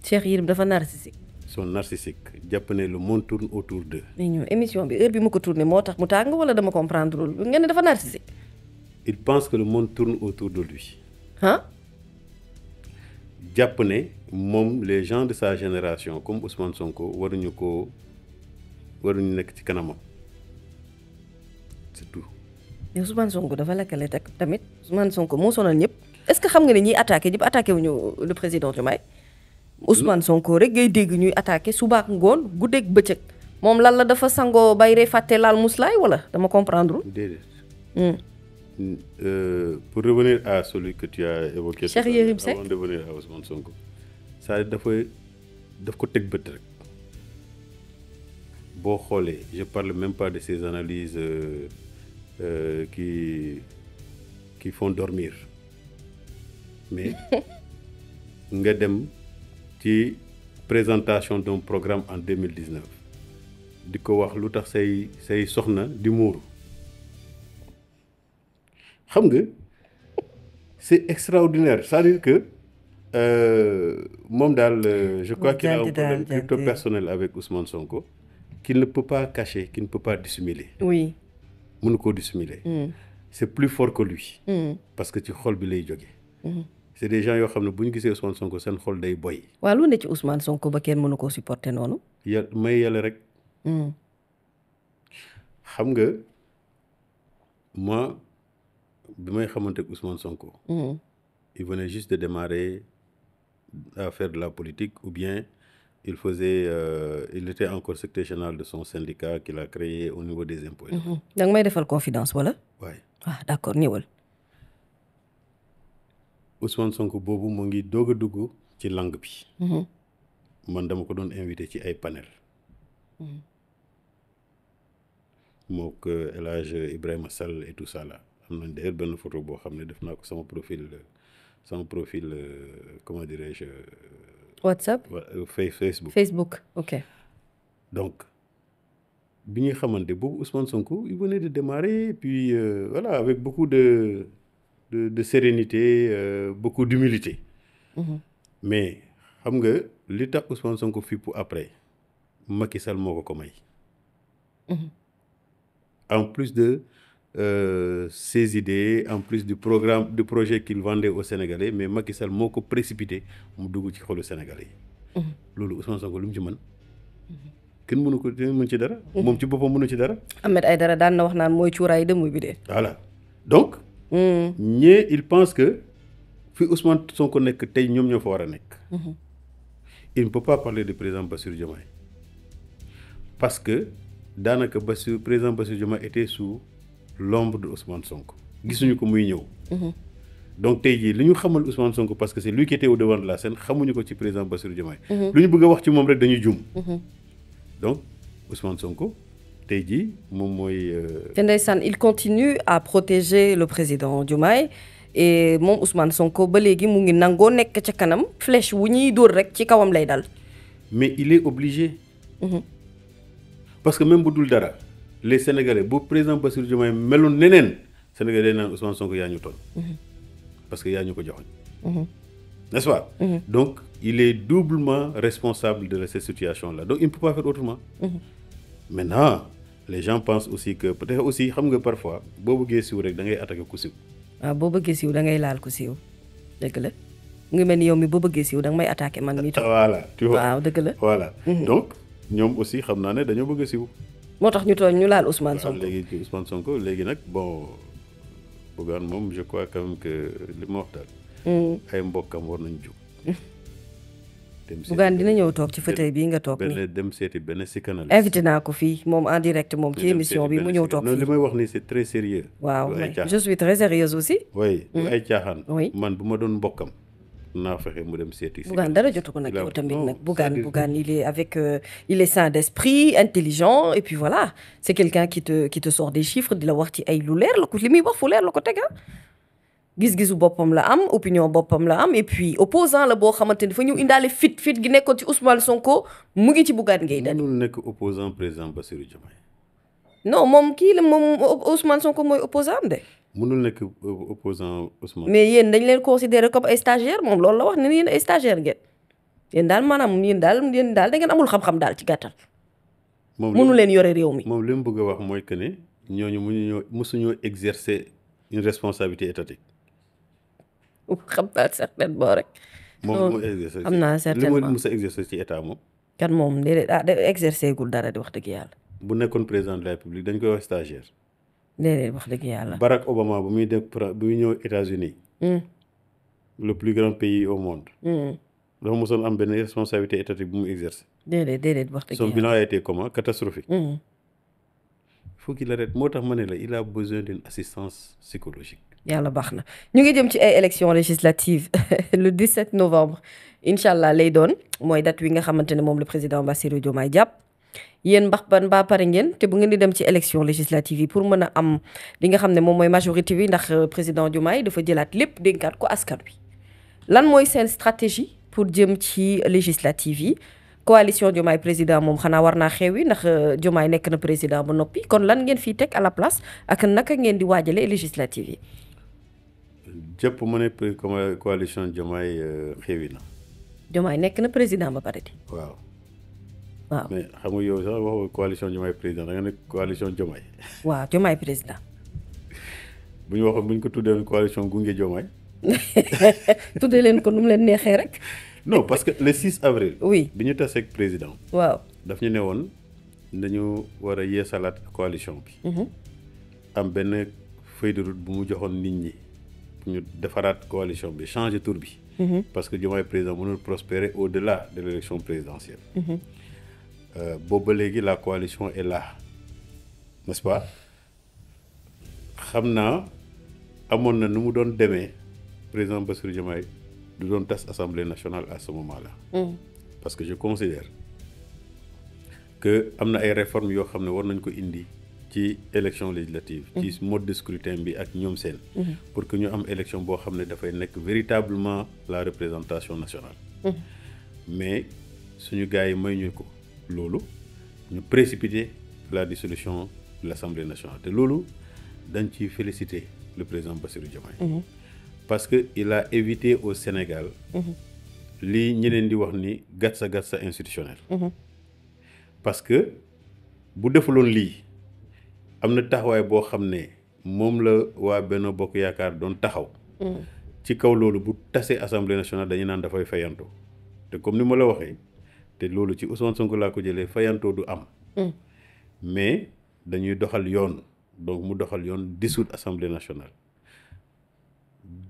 Cheikh Yirim dafa narcissique. ils sont narcissiques jàpp ne le monde tourne autour d'eux. mais ñu émission bi heure bi mu ko tourné moo tax mu tàng wala dama comprendre loolu ngeen ne dafa narcissique. il pense que le monde tourne autour de lui. ah. jàpp ne moom les gens de sa génération comme Ousmane Sonko waruñu ko waruñu nekk ci kanamam tout yow Ousmane Sonko dafa lakkale tak tamit Ousmane Sonko mo sonal ñep est-ce que xam nga ni ñi attaquer ñëpp attaquer wuñu le président Diomaye Ousmane Sonko rek ngay dégg ñuy attaquer suba ngone goudé ak bëcëk mom lan la dafa sango bay rey fàtte laal wala dama comprendre. hmm euh, pour revenir à celui que tu as évoqué. Cheikh Yérim Seck avant de revenir à Ousmane Sonko. ça dafa daf ko teg bëtt rek bo xolé je parle même pas de ces analyses. Euh, euh, qui, qui font dormir mais nga dem présentation d'un programme en 2019 c'est extraordinaire c'est-à-dire que euh, euh, je crois qu'il a un problème plutôt personnel avec Ousmane Sonko qu'il ne peut pas cacher qu'il ne peut pas dissimuler oui mënu ko dissimuler. Hmm. c'est plus fort que lui. Hmm. parce que ci xol bi lay jóge hmm. C'est des gens yo xam ne bu Ousmane Sonko sen xol day boy. waaw lu ne ci Ousmane Sonko ba kenn mënu koo supporter noonu. ya may yàlla rek. xam nga moi bi may xamanté Ousmane Sonko. il venait juste de démarrer à faire de la politique ou bien il faisait, euh, il était encore secrétaire général de son syndicat qu'il a créé au niveau des impôts. Mhm. Donc, mais il confidence, voilà. Oui. Ah, d'accord, Niwal. Ousmane Sonko bobu mo ngi doga dugg ci langue bi. Mhm. Man dama ko doon invité ci ay panel. Mhm. mook euh, El Hadj Ibrahim Sall et tout ça là amna nañ d'ailleurs benn photo bo xamné ne def ko sama profil euh, sama profil euh, comment dirais-je WhatsApp euh, Facebook Facebook ok. donc bi ñuy xamante Ousmane Sonko il venait de démarrer puis euh, voilà avec beaucoup de de, de sérénité euh, beaucoup d'humilité -hmm. mais xam nga li tax Ousmane Sonko pour après Macky Sall moo ko mhm. en plus de. Euh, ses idées en plus du programme du projet qu'il vendait aux Sénégalais mais Macky Sall moo précipité mu dugg ci xolu Sénégalais mhm. lolu Ousmane Sonko lu ci man mhm. kenn mënu ko mën ci dara. mom mhm. ci bopam mënu ci dara. Ahmed dara daan na wax naan mooy cuuraayu dëmm bi de. voilà donc. ñee il pense que fi Ousmane Sonko nek tay ñom ñoo fa war il ne peut pas parler de président Bassirou Diomaye parce que danaka Bassirou président Bassirou Diomaye était sous l'ombre de Ousmane Sonko gisuñu ko muy ñëw donc tey jii li xamal Ousmane Sonko parce que c'est lui qui était au devant de la scène xamuñu ko ci président Bassirou Diomaye mhm. lu ñu bëgg dire wax ci moom rek dañuy mhm. donc Ousmane Sonko tey jii moom mooy euh, il continue à protéger le président Diomaye et mon Ousmane Sonko ba léegi mu ngi nangoo nekk ca kanam flèche wu ñuy dóor rek ci kawam lay dal mais il est obligé mhm. parce que même bu dul dara les sénégalais le président Bassirou Diomaye meloon neneen sénégalais se Ousmane Sonko yañu ñu mhm. parce que yañu ko joxoñ mhm. n'est-ce mhm. donc il est doublement responsable de cette situation là donc il ne peut pas faire autrement maintenant les gens pensent aussi que peut-être aussi xam nga parfois boo Gessi siw rek da ngay attaquer ku Ah bo boo siw da ngay laal ku Deug la nga melni yow mi boo Gessi siw da ngay attaquer man mi voilà tu vois waaw deug la voilà donc ñom aussi xam naa ne dañu bëgg siw moo ñu toog ñu laal Ousmane Sonko léegi ci Ousmane Sonko léegi nag bon Bougane mom je crois quand même que li ma wax daal. Hmm. ay mbokam war nañ jóg. dem Bougane dina ñëw tok ci fauteuil bi nga toog nii dem seeti benn si invité naa ko fi mom en direct mom ci émission bi mu ñëw tok fii. non li wax ni c'est très sérieux waaw je suis très sérieuse aussi. oui hmm. ay caaxaan. man bu ma doon mbokam Bougan, dara ko tamit il est avec euh, il est sain d'esprit intelligent et puis voilà c'est quelqu'un qui te qui te sort des chiffres de la voir ti ay lu le la ko li muy wax fu leer la ko tega ah. gis-gisu boppam la am opinion boppam la am et puis opposant la bo xamante fa dafa indalé fit fit gi nekkoon ci Ousmane Sonko mu ngi ci Bougane Gueye Dany mënul nekk opposant président Bassirou Diomaye non mom ki le moom Ousmane Sonko moy opposant de mënul nekk euh, opposant Ousmane. mais yéen dañ leen considérer comme ay stagiaire moom loolu la wax ne yéen ay stagiaire ngeen yéen daal maanaam yéen daal yéen daal da ngeen amul xam-xam daal ci gàttal. moom mënu leen yore réew mi. moom li mu bëgg a wax mooy que ne ñooñu mënuñoo mësuñoo exercer une responsabilité étatique. xam naa certainement rek. moom moo exercer xam naa certainement li ma exercer ci état moom. kan moom déedéet ah exercer gul dara di wax dëgg yàlla. bu nekkoon président de la république dañ koy wax stagiaire déedéet wax dëgg yàlla. Barack Obama bu muy def bu muy États-Unis hmm. le plus grand pays au monde. Hmm. dafa mosoon am benn responsabilité étatique bu mu exercer. déedéet déedéet wax dëgg son bilan a été comment catastrophique. il hmm. faut qu'il arrête moo tax ma ne la il a besoin d'une assistance psychologique. yàlla baax na ñu ngi jëm ci ay élections législatives le 17 novembre incha allah lay doon mooy date wi nga xamante ne moom le président Bassirou Diomaye yéen mbax ban ba pare ngeen te bu ngeen di dem ci élection législative pour mën am li nga xam mom moy majorité bi ndax euh, président Diomaye dafa jëlaat lépp dénkaat ko askan wi lan moy sen stratégie pour jëm ci législative yi coalition Diomaye président mom xana warna xewi ndax euh, Diomaye nek na président ba nopi kon lan ngeen fi tek à la place ak naka ngeen di waajale législative yi jëpp mu ne coalition Diomaye euh, xewi na Diomaye nek na président ba pare di waaw waaw mais xam nga yow sax waxoo coalition Diomaye président da nga ne coalition Diomaye. waaw Diomaye président. bu ñu waxoon bu ñu ko tuddee coalition gunge Diomaye. tuddee leen ko nu mu leen neexee rek. non parce que le 6 avril. oui bi ñu tasee ak président. waaw daf ñu ne woon dañu war a yeesalaat coalition bi. Mhm. am benn feuille de route bu mu joxoon nit ñi ñu defaraat coalition bi changer tour bi. Mhm. parce que Diomaye président mënul prospérer au-delà de l'élection présidentielle. Mhm. Si euh, la coalition est là n'est-ce pas Je sais que nous nous mu le président Bassir assemblée nationale à ce moment-là. Mm. parce que je considère que nous avons une réformes qui est en war nañ ko indi ci élection législative. Mm. ci mode de scrutin bi ak mm-hmm. pour que ñu une élection qui xam véritablement la représentation nationale. Mm. mais ce que pas may ñu Lolo, ñu précipiter la dissolution de l'Assemblée nationale te loolu dañ ci féliciter le président Bassirou Diomaye mhm. parce que il a évité au Sénégal mhm. li ñeneen di wax ni gatsa gatsa institutionnel mhm. parce que bu defaloon li amna taxaway bo xamné mom la wa Benno Bokk Yaakaar don taxaw ci kaw lolu bu tasee Assemblée nationale dañu naan dafay fayantu te comme ni ma la te loolu ci Ousmane Sonko la ko jëlee fayantoo du am. Mm. mais dañuy doxal yoon donc mu doxal yoon dissoudre assemblée nationale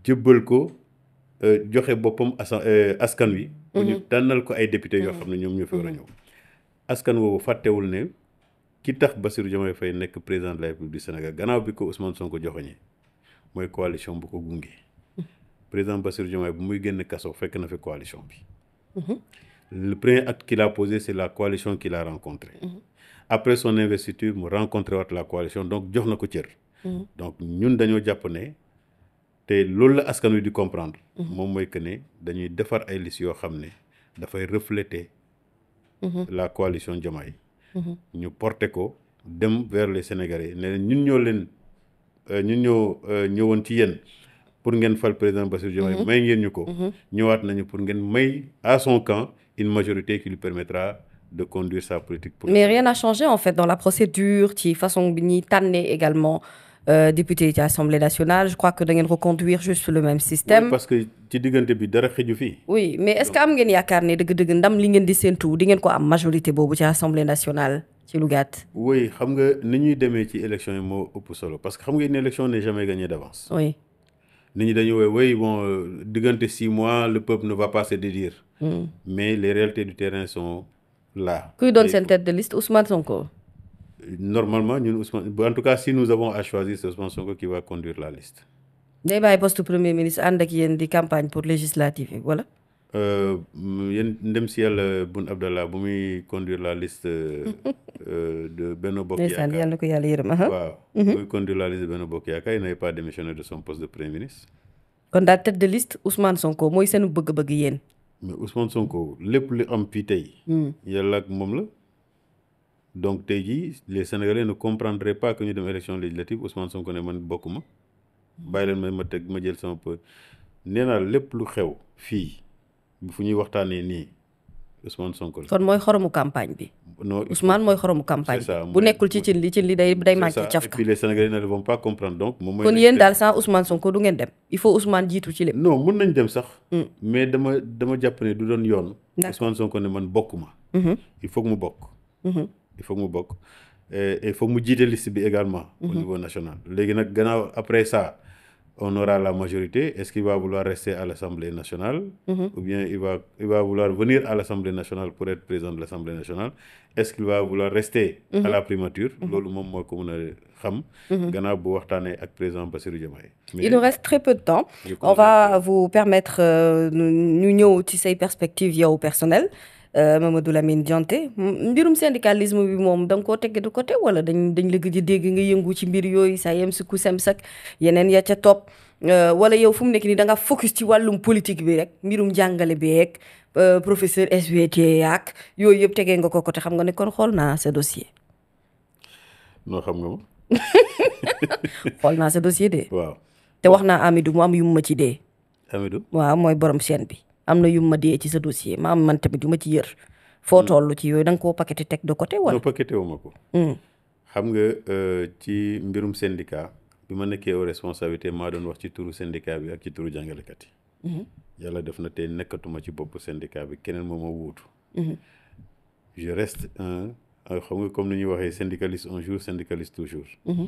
jëbbal ko euh, joxe bopam euh, askan wi. bu ñu mm-hmm. tànnal ko ay député yo mm-hmm. xam ñom ñu ñoo fi war a mm-hmm. ñëw. askan woowu ne ki tax Bassirou Diomaye Faye nek président de la République du Sénégal ganaw bi ko Ousmane Sonko joxagne moy coalition bu ko gungé président Bassirou Diomaye bu muy génn kaso fekk na fi coalition bi. Le premier acte qu'il a posé, c'est la coalition qu'il a rencontrée. Mhm. Après son investiture, a rencontré la coalition donc jox na ko mhm. donc ñun les Japonais, et te loolu la nous wi di comprendre. c'est mhm. mooy que nous avons fait ay listes qui ont ne refléter. la coalition de ñu Nous ko dem vers les Sénégalais Nous avons ñun ñoo leen euh, ñun ñoo euh, ñëwoon ci yéen. pour que fal président Bassirou Diomaye may ngeen ñu ko. ñëwaat nañu pour ngeen may à son camp une majorité qui lui permettra de conduire sa politique Mais rien n'a changé en fait dans la procédure, Tu façon ni tanné également euh, député de l'Assemblée nationale, je crois que vous reconduire juste le même système. Oui, parce que tu dis bi dara xëju fi. Oui, mais est-ce que am carnet de ne dëgg-dëgg ndam li ngeen di majorité boobu ci Assemblée nationale ci le Oui, xam nga ni ñuy élection yi moo parce que xam élection n'est jamais gagnée d'avance. Oui nit ñi dañuy woowee bon euh, durant six mois le peuple ne va pas se dédire. Hmm. mais les réalités du terrain sont là. Qui donne cette tête de liste Ousmane Sonko. normalement nous, Ousmane en tout cas si nous avons à choisir c'est Ousmane Sonko qui va conduire la liste. a bàyyi poste premier ministre qui y une di campagne pour législative voilà. Euh, yéen ndem si yàlla euh, Boun Abdallah bu muy conduire la liste euh, de Benno Bokk Yaakaar yàlla ko yàlla yërëm waaw mhm. muy conduire la liste de Benno Bokk Yaakaar il n'avait pas démissionné de son poste de premier ministre kon daal tête de liste Ousmane Sonko mooy seenu bëgg-bëgg yéen mais Ousmane Sonko lépp li am fii tey hmm. yàlla ak moom la donc tey jii les Sénégalais ne comprendraient pas que ñu dem élection législative Ousmane Sonko ne man bokkuma bàyyi leen ma ma teg ma jël sama peu, nee naa lépp lu xew fii fu ñuy waxtaanee nii Ousmane Sonko la. kon mooy xoromu campagne bi. non Ousmane mooy xoromu campagne bi. bu nekkul ci cin li cin li day day manqué cafka. et puis les Sénégalais kon yéen daal sans Ousmane Sonko du ngeen dem il faut Ousmane jiitu ci lépp. non mun nañ dem sax. Mm. mais dama dama jàpp ne du doon yoon. Ousmane Sonko ne man bokk ma. Mm-hmm. il faut mu bokk. Mm-hmm. il faut mu bokk et mu jiite liste bi également. Mm-hmm. au niveau national léegi nag gannaaw après ça. on aura la majorité, est-ce qu'il va vouloir rester à l'Assemblée nationale mhm. ou bien il va, il va vouloir venir à l'Assemblée nationale pour être président de l'Assemblée nationale Est-ce qu'il va vouloir rester mhm. à la primature mhm. il nous reste très peu de temps. on va vous permettre union euh, au perspective via via au personnel Euh, Mamadou Lamine Diante mbirum syndicalisme bi moom danga nga koo tegge de côté wala dañ dañ la gëj dégg nga yëngu ci mbir yooyu sa yem si ku sem sak yeneen ya ca topp euh, wala yow fu nekk nii da nga focus ci wàllum politique bi rek mbirum jàngale beeg euh, professeur SWT yaak yooyu yëpp tegee nga ko côté xam nga ne kon xool naa sa dossier. noo xam nga ma. xool naa sa dossier de. te wax naa Amidou mu am yu ma ci dee. Amidou waaw mooy borom seen bi. am na yu ma dee ci sa dossier ma am man tamit yu ma ci yër. foo mm. toll ci yooyu da nga koo paqueté teg de côté wala. non paqueté wu ma ko. Mm. xam nga euh, ci mbirum syndicat bi ma nekkee au responsabilité maa doon wax ci turu syndicat bi ak ci turu jàngalekat yi. Mm-hmm. yàlla def na tey nekkatuma ci bopp syndicat bi keneen moom ma wuutu. Mm-hmm. je reste un euh, xam nga comme ni ñuy waxee syndicaliste un jour syndicaliste toujours. Mm-hmm.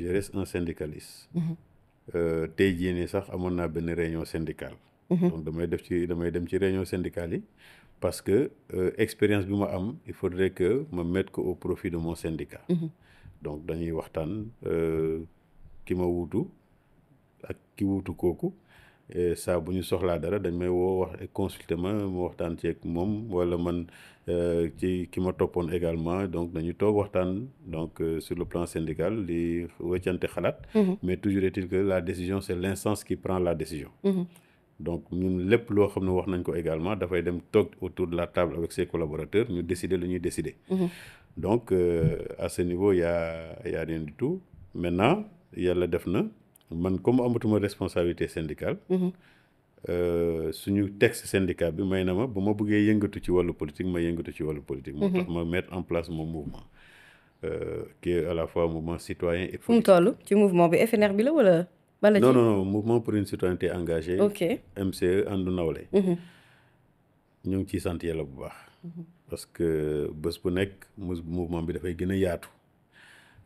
je reste un syndicaliste. Euh, tey jii nii sax amoon naa benn réunion syndicale. Mhm. donc damay def ci damay dem ci réunion syndicale parce que euh, expérience bi ma am il faudrait que ma mettre ko au profit de mon syndicat mhm. donc dañuy waxtaan euh, ki ma wuutu ak ki wuutu kooku et bu ñu soxlaa dara dañ may woo wax consulter ma ma waxtaan ci ak moom wala man euh, ci ki ma toppoon également donc dañu toog waxtaan donc euh, sur le plan syndical li weccante xalaat mhm. mais toujours est-il que la décision c'est l'instance qui prend la décision donc ñun lépp loo xam ne wax nañ ko également dafay dem toog autour de la table avec ses collaborateurs ñu décider lu ñuy décidé. Mhm. donc euh, à ce niveau y a y a rien du tout maintenant il y a def na man comme amatuma responsabilité syndicale. Mhm. Euh, suñu texte syndicat bi may na ma ba ma bëggee yëngatu ci wàllu politique ma yëngatu ci wàllu politique. moo mhm. tax ma mettre en place mon mouvement. Euh, qui est à la fois mouvement citoyen et politique. fu mu toll ci mouvement FNR non non mouvement pour une citoyenneté engagée. MCE on nous sommes ngi ciy sant bu mhm. parce que le mouvement bi a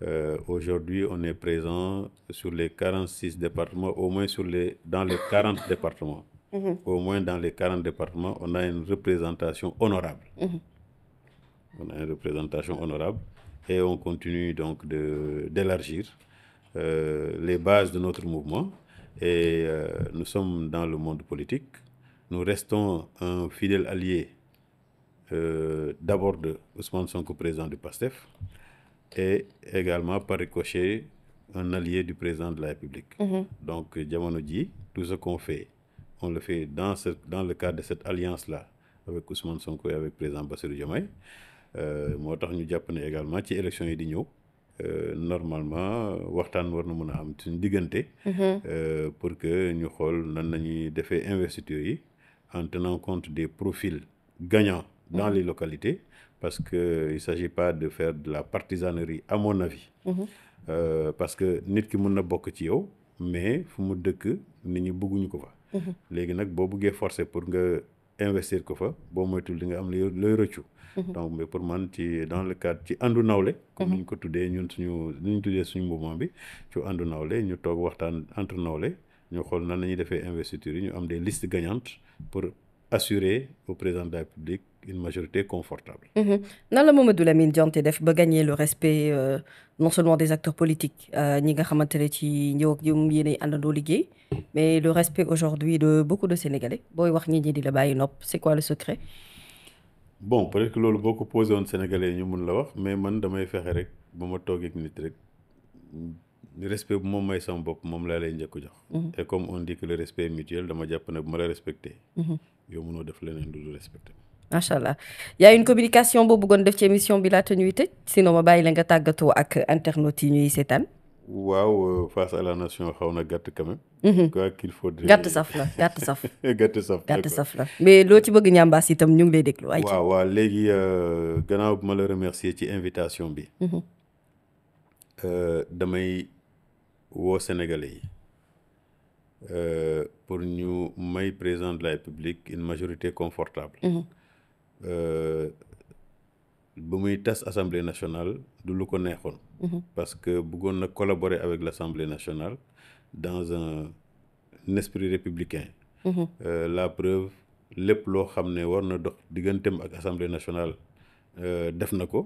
euh, aujourd'hui on est présent sur les 46 départements au moins sur les dans les 40 départements. Mhm. Au moins dans les 40 départements, on a une représentation honorable. Mhm. On a une représentation honorable et on continue donc d'élargir. Euh, les bases de notre mouvement et euh, nous sommes dans le monde politique. Nous restons un fidèle allié euh, d'abord de Ousmane Sonko, président du PASTEF, et également par ricochet un allié du président de la République. Mhm. Donc, Diamano dit, tout ce qu'on fait, on le fait dans, dans le cadre de cette alliance-là avec Ousmane Sonko et avec le président Bassirou Diomaye. Euh, moi, nous avons également, élection élections euh, normalement waxtaan war na mën a am suñu diggante. Mhm. Euh, pour que ñu xool nan lañuy defee investiture yi en tenant compte des profils gagnants dans mhm. les localités parce que il s'agit pas de faire de la partisanerie à mon avis. Mhm. Euh, parce que nit ki mën na bokk ci yow mais fu mu dëkk nit ñi bëgguñu ko fa. léegi nag boo buggee forcer pour nga investir ko fa boo moytul di nga am looy rëccu. Mhm. donc mais pour man ci dans le cadre ci àndu nawle comme mhm. ni ko tuddee ñun suñu niñ ñu suñu mouvement bi ci àndu nawle ñu tok waxtaan entre nawle ñu xol nan la défé investiture ñu am des listes gagnantes pour assurer au président de la République une majorité confortable. Mhm. nan la Mamadou Lamine Diante def ba gagner le respect euh, non seulement des acteurs politiques euh, ñi nga xamante ne ci ñëw ak ñoom yéenay àndandoo liggéey mais le respect aujourd'hui de beaucoup de Sénégalais boy wax ñi ñi di la bayyi nop c'est quoi le secret bon peut-être que loolu boo ko posé woon sénégalais ñu mais man damay fexe rek respect moom may sama mhm. et comme on dit que le respect est mutuel dama jàpp ne bu la respecté. une communication def émission bi sinon ma bàyyi la nga tàggatoo ak internautes waaw euh, face à la nation xaw na gàtt quand même. quoi mhm. qu'il faut dire gàtt saf la gàtt saf. gàtt saf gàtt saf la mais loo ci bëgg ñambaas itam ñu ngi lay déglu. ay waaw waaw léegi euh, gannaaw bu ma la remercier ci invitation bi. Mhm. Euh, damay woo Sénégalais yi pour ñu may président de la République une majorité confortable. Mhm. bu muy tas assemblée nationale du lu ko neexoon. Mhm. parce que vous collaborer avec l'Assemblée nationale dans un, esprit républicain. Mhm. Euh, la preuve lepp que xam ne war na dox ak Assemblée nationale euh, def mhm.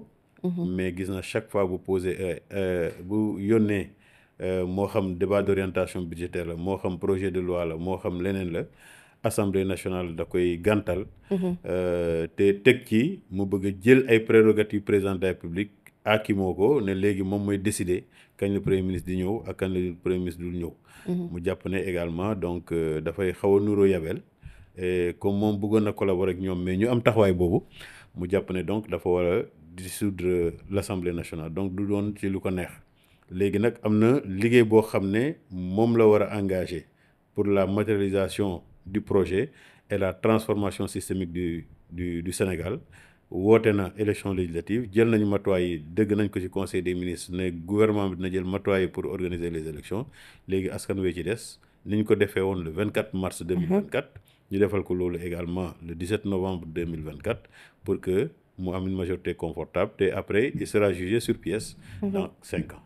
mais gis na chaque fois bu poser euh, bu euh mo xam débat d'orientation budgétaire la projet de loi la xam la assemblée nationale da koy gantal te teg ci mu bëgg jël ay prérogatives président de la République aaki moo ko ne léegi moom mooy décider kañ le premier ministre di ñëw ak kañ le premier ministre dul ñëw. Mhm. mu jàpp ne également donc euh, dafay xaw a nuroo yabel comme moom bëggoon na collaborer ak ñoom mais ñu am taxawaay boobu mu jàpp ne donc dafa war a dissoudre l'Assemblée nationale donc du doon ci lu ko neex. léegi nag am na liggéey boo xam ne moom la war a engagé pour la matérialisation du projet et la transformation systémique du du du Sénégal woote na élection législative jël nañu matuwaay yi nañ ko ci conseil des ministres ne gouvernement bi dina jël matuwaay pour organiser les élections léegi askan wee ci des niñ ko defee le 24 mars 2024 mhm. ñu defal ko loolu également le 17 novembre 2024 pour que mu am une majorité confortable et après il sera jugé sur pièce mhm. dans 5 ans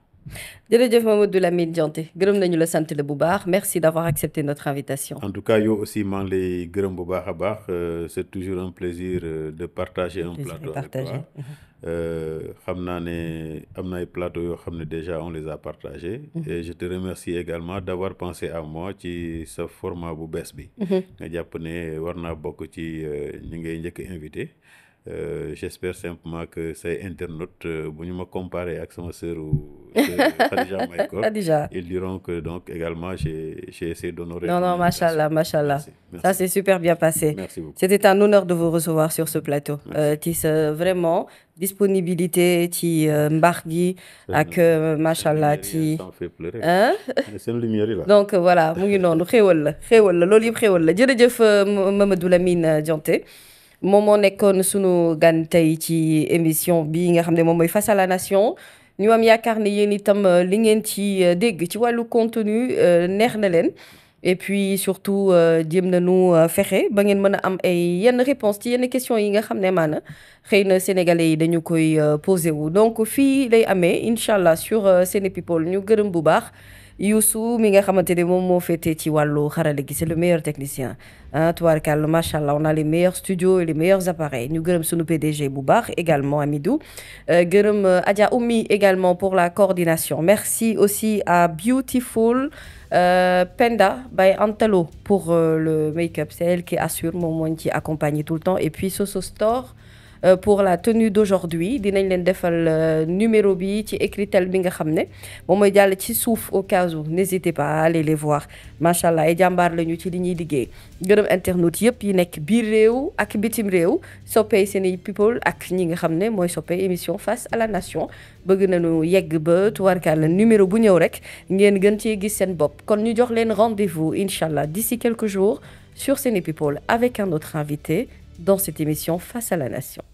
jërëjëf Mamadou Lamine Diante gërëm nañu la sant la bu baax merci d'avoir accepté notre invitation. en tout cas yo aussi mang ngi lay gërëm bu baax a baax euh, c'est toujours un plaisir euh, de partager un plateau avec toi euh, xam naa ne am na ay plateaux yoo xam ne déjà on les a partagés. Mhm. et je te remercie également d'avoir pensé à moi ci sa format bu bees bi. Mhm. nga jàpp ne war naa bokk ci ñi ngay njëkk invité. Euh, j'espère simplement que ces internautes si euh, comparer avec ma soeur ou ils diront que donc également j'ai essayé d'honorer non non machallah, machallah. ça s'est super bien passé c'était un honneur de vous recevoir sur ce plateau euh, vraiment disponibilité qui machallah, Ça ak fait pleurer. Hein? lumière donc voilà la Moment nekone sunu gan émission face à la nation Nous am yaakaar ne itam euh, li ngeen ci euh, ci contenu euh, et puis surtout nous nañu fexé ba ngeen am ay réponse ci questions yi nga xamné sénégalais donc fi lay inshallah, sur People ñu Youssou mi nga xamanteni mom mo fété ci walu xarale c'est le meilleur technicien toi ah, tubaarkàlla machallah on a les meilleurs studios et les meilleurs appareils nous gërëm sunu PDG bu également Amidou euh, gërëm euh, Adia Oumi également pour la coordination merci aussi à Beautiful euh, Penda by Antelo pour le make-up. C'est elle qui assure, mon moment qui accompagne tout le temps. Et puis Soso Store. Euh, pour la tenue d'aujourd'hui dinañ len defal euh, numéro bi ci écritel bi nga xamné ne jall ci suuf au cas où n'hésitez pas à aller les voir Machallah allah jambar lañu ci li ñuy liggéey internet internautes yëpp yi nekk biir réew ak bitim réew soppee seeni people ak ñi nga xamné moy mooy émission face à la nation bëgg nañu yegg ba tubarkalla numéro bu ñëw rek ngeen gën ci gis seen bopp kon ñu jox leen rendez-vous inshallah d'ici quelques jours sur Séné People avec un autre invité dans cette émission Face à la Nation.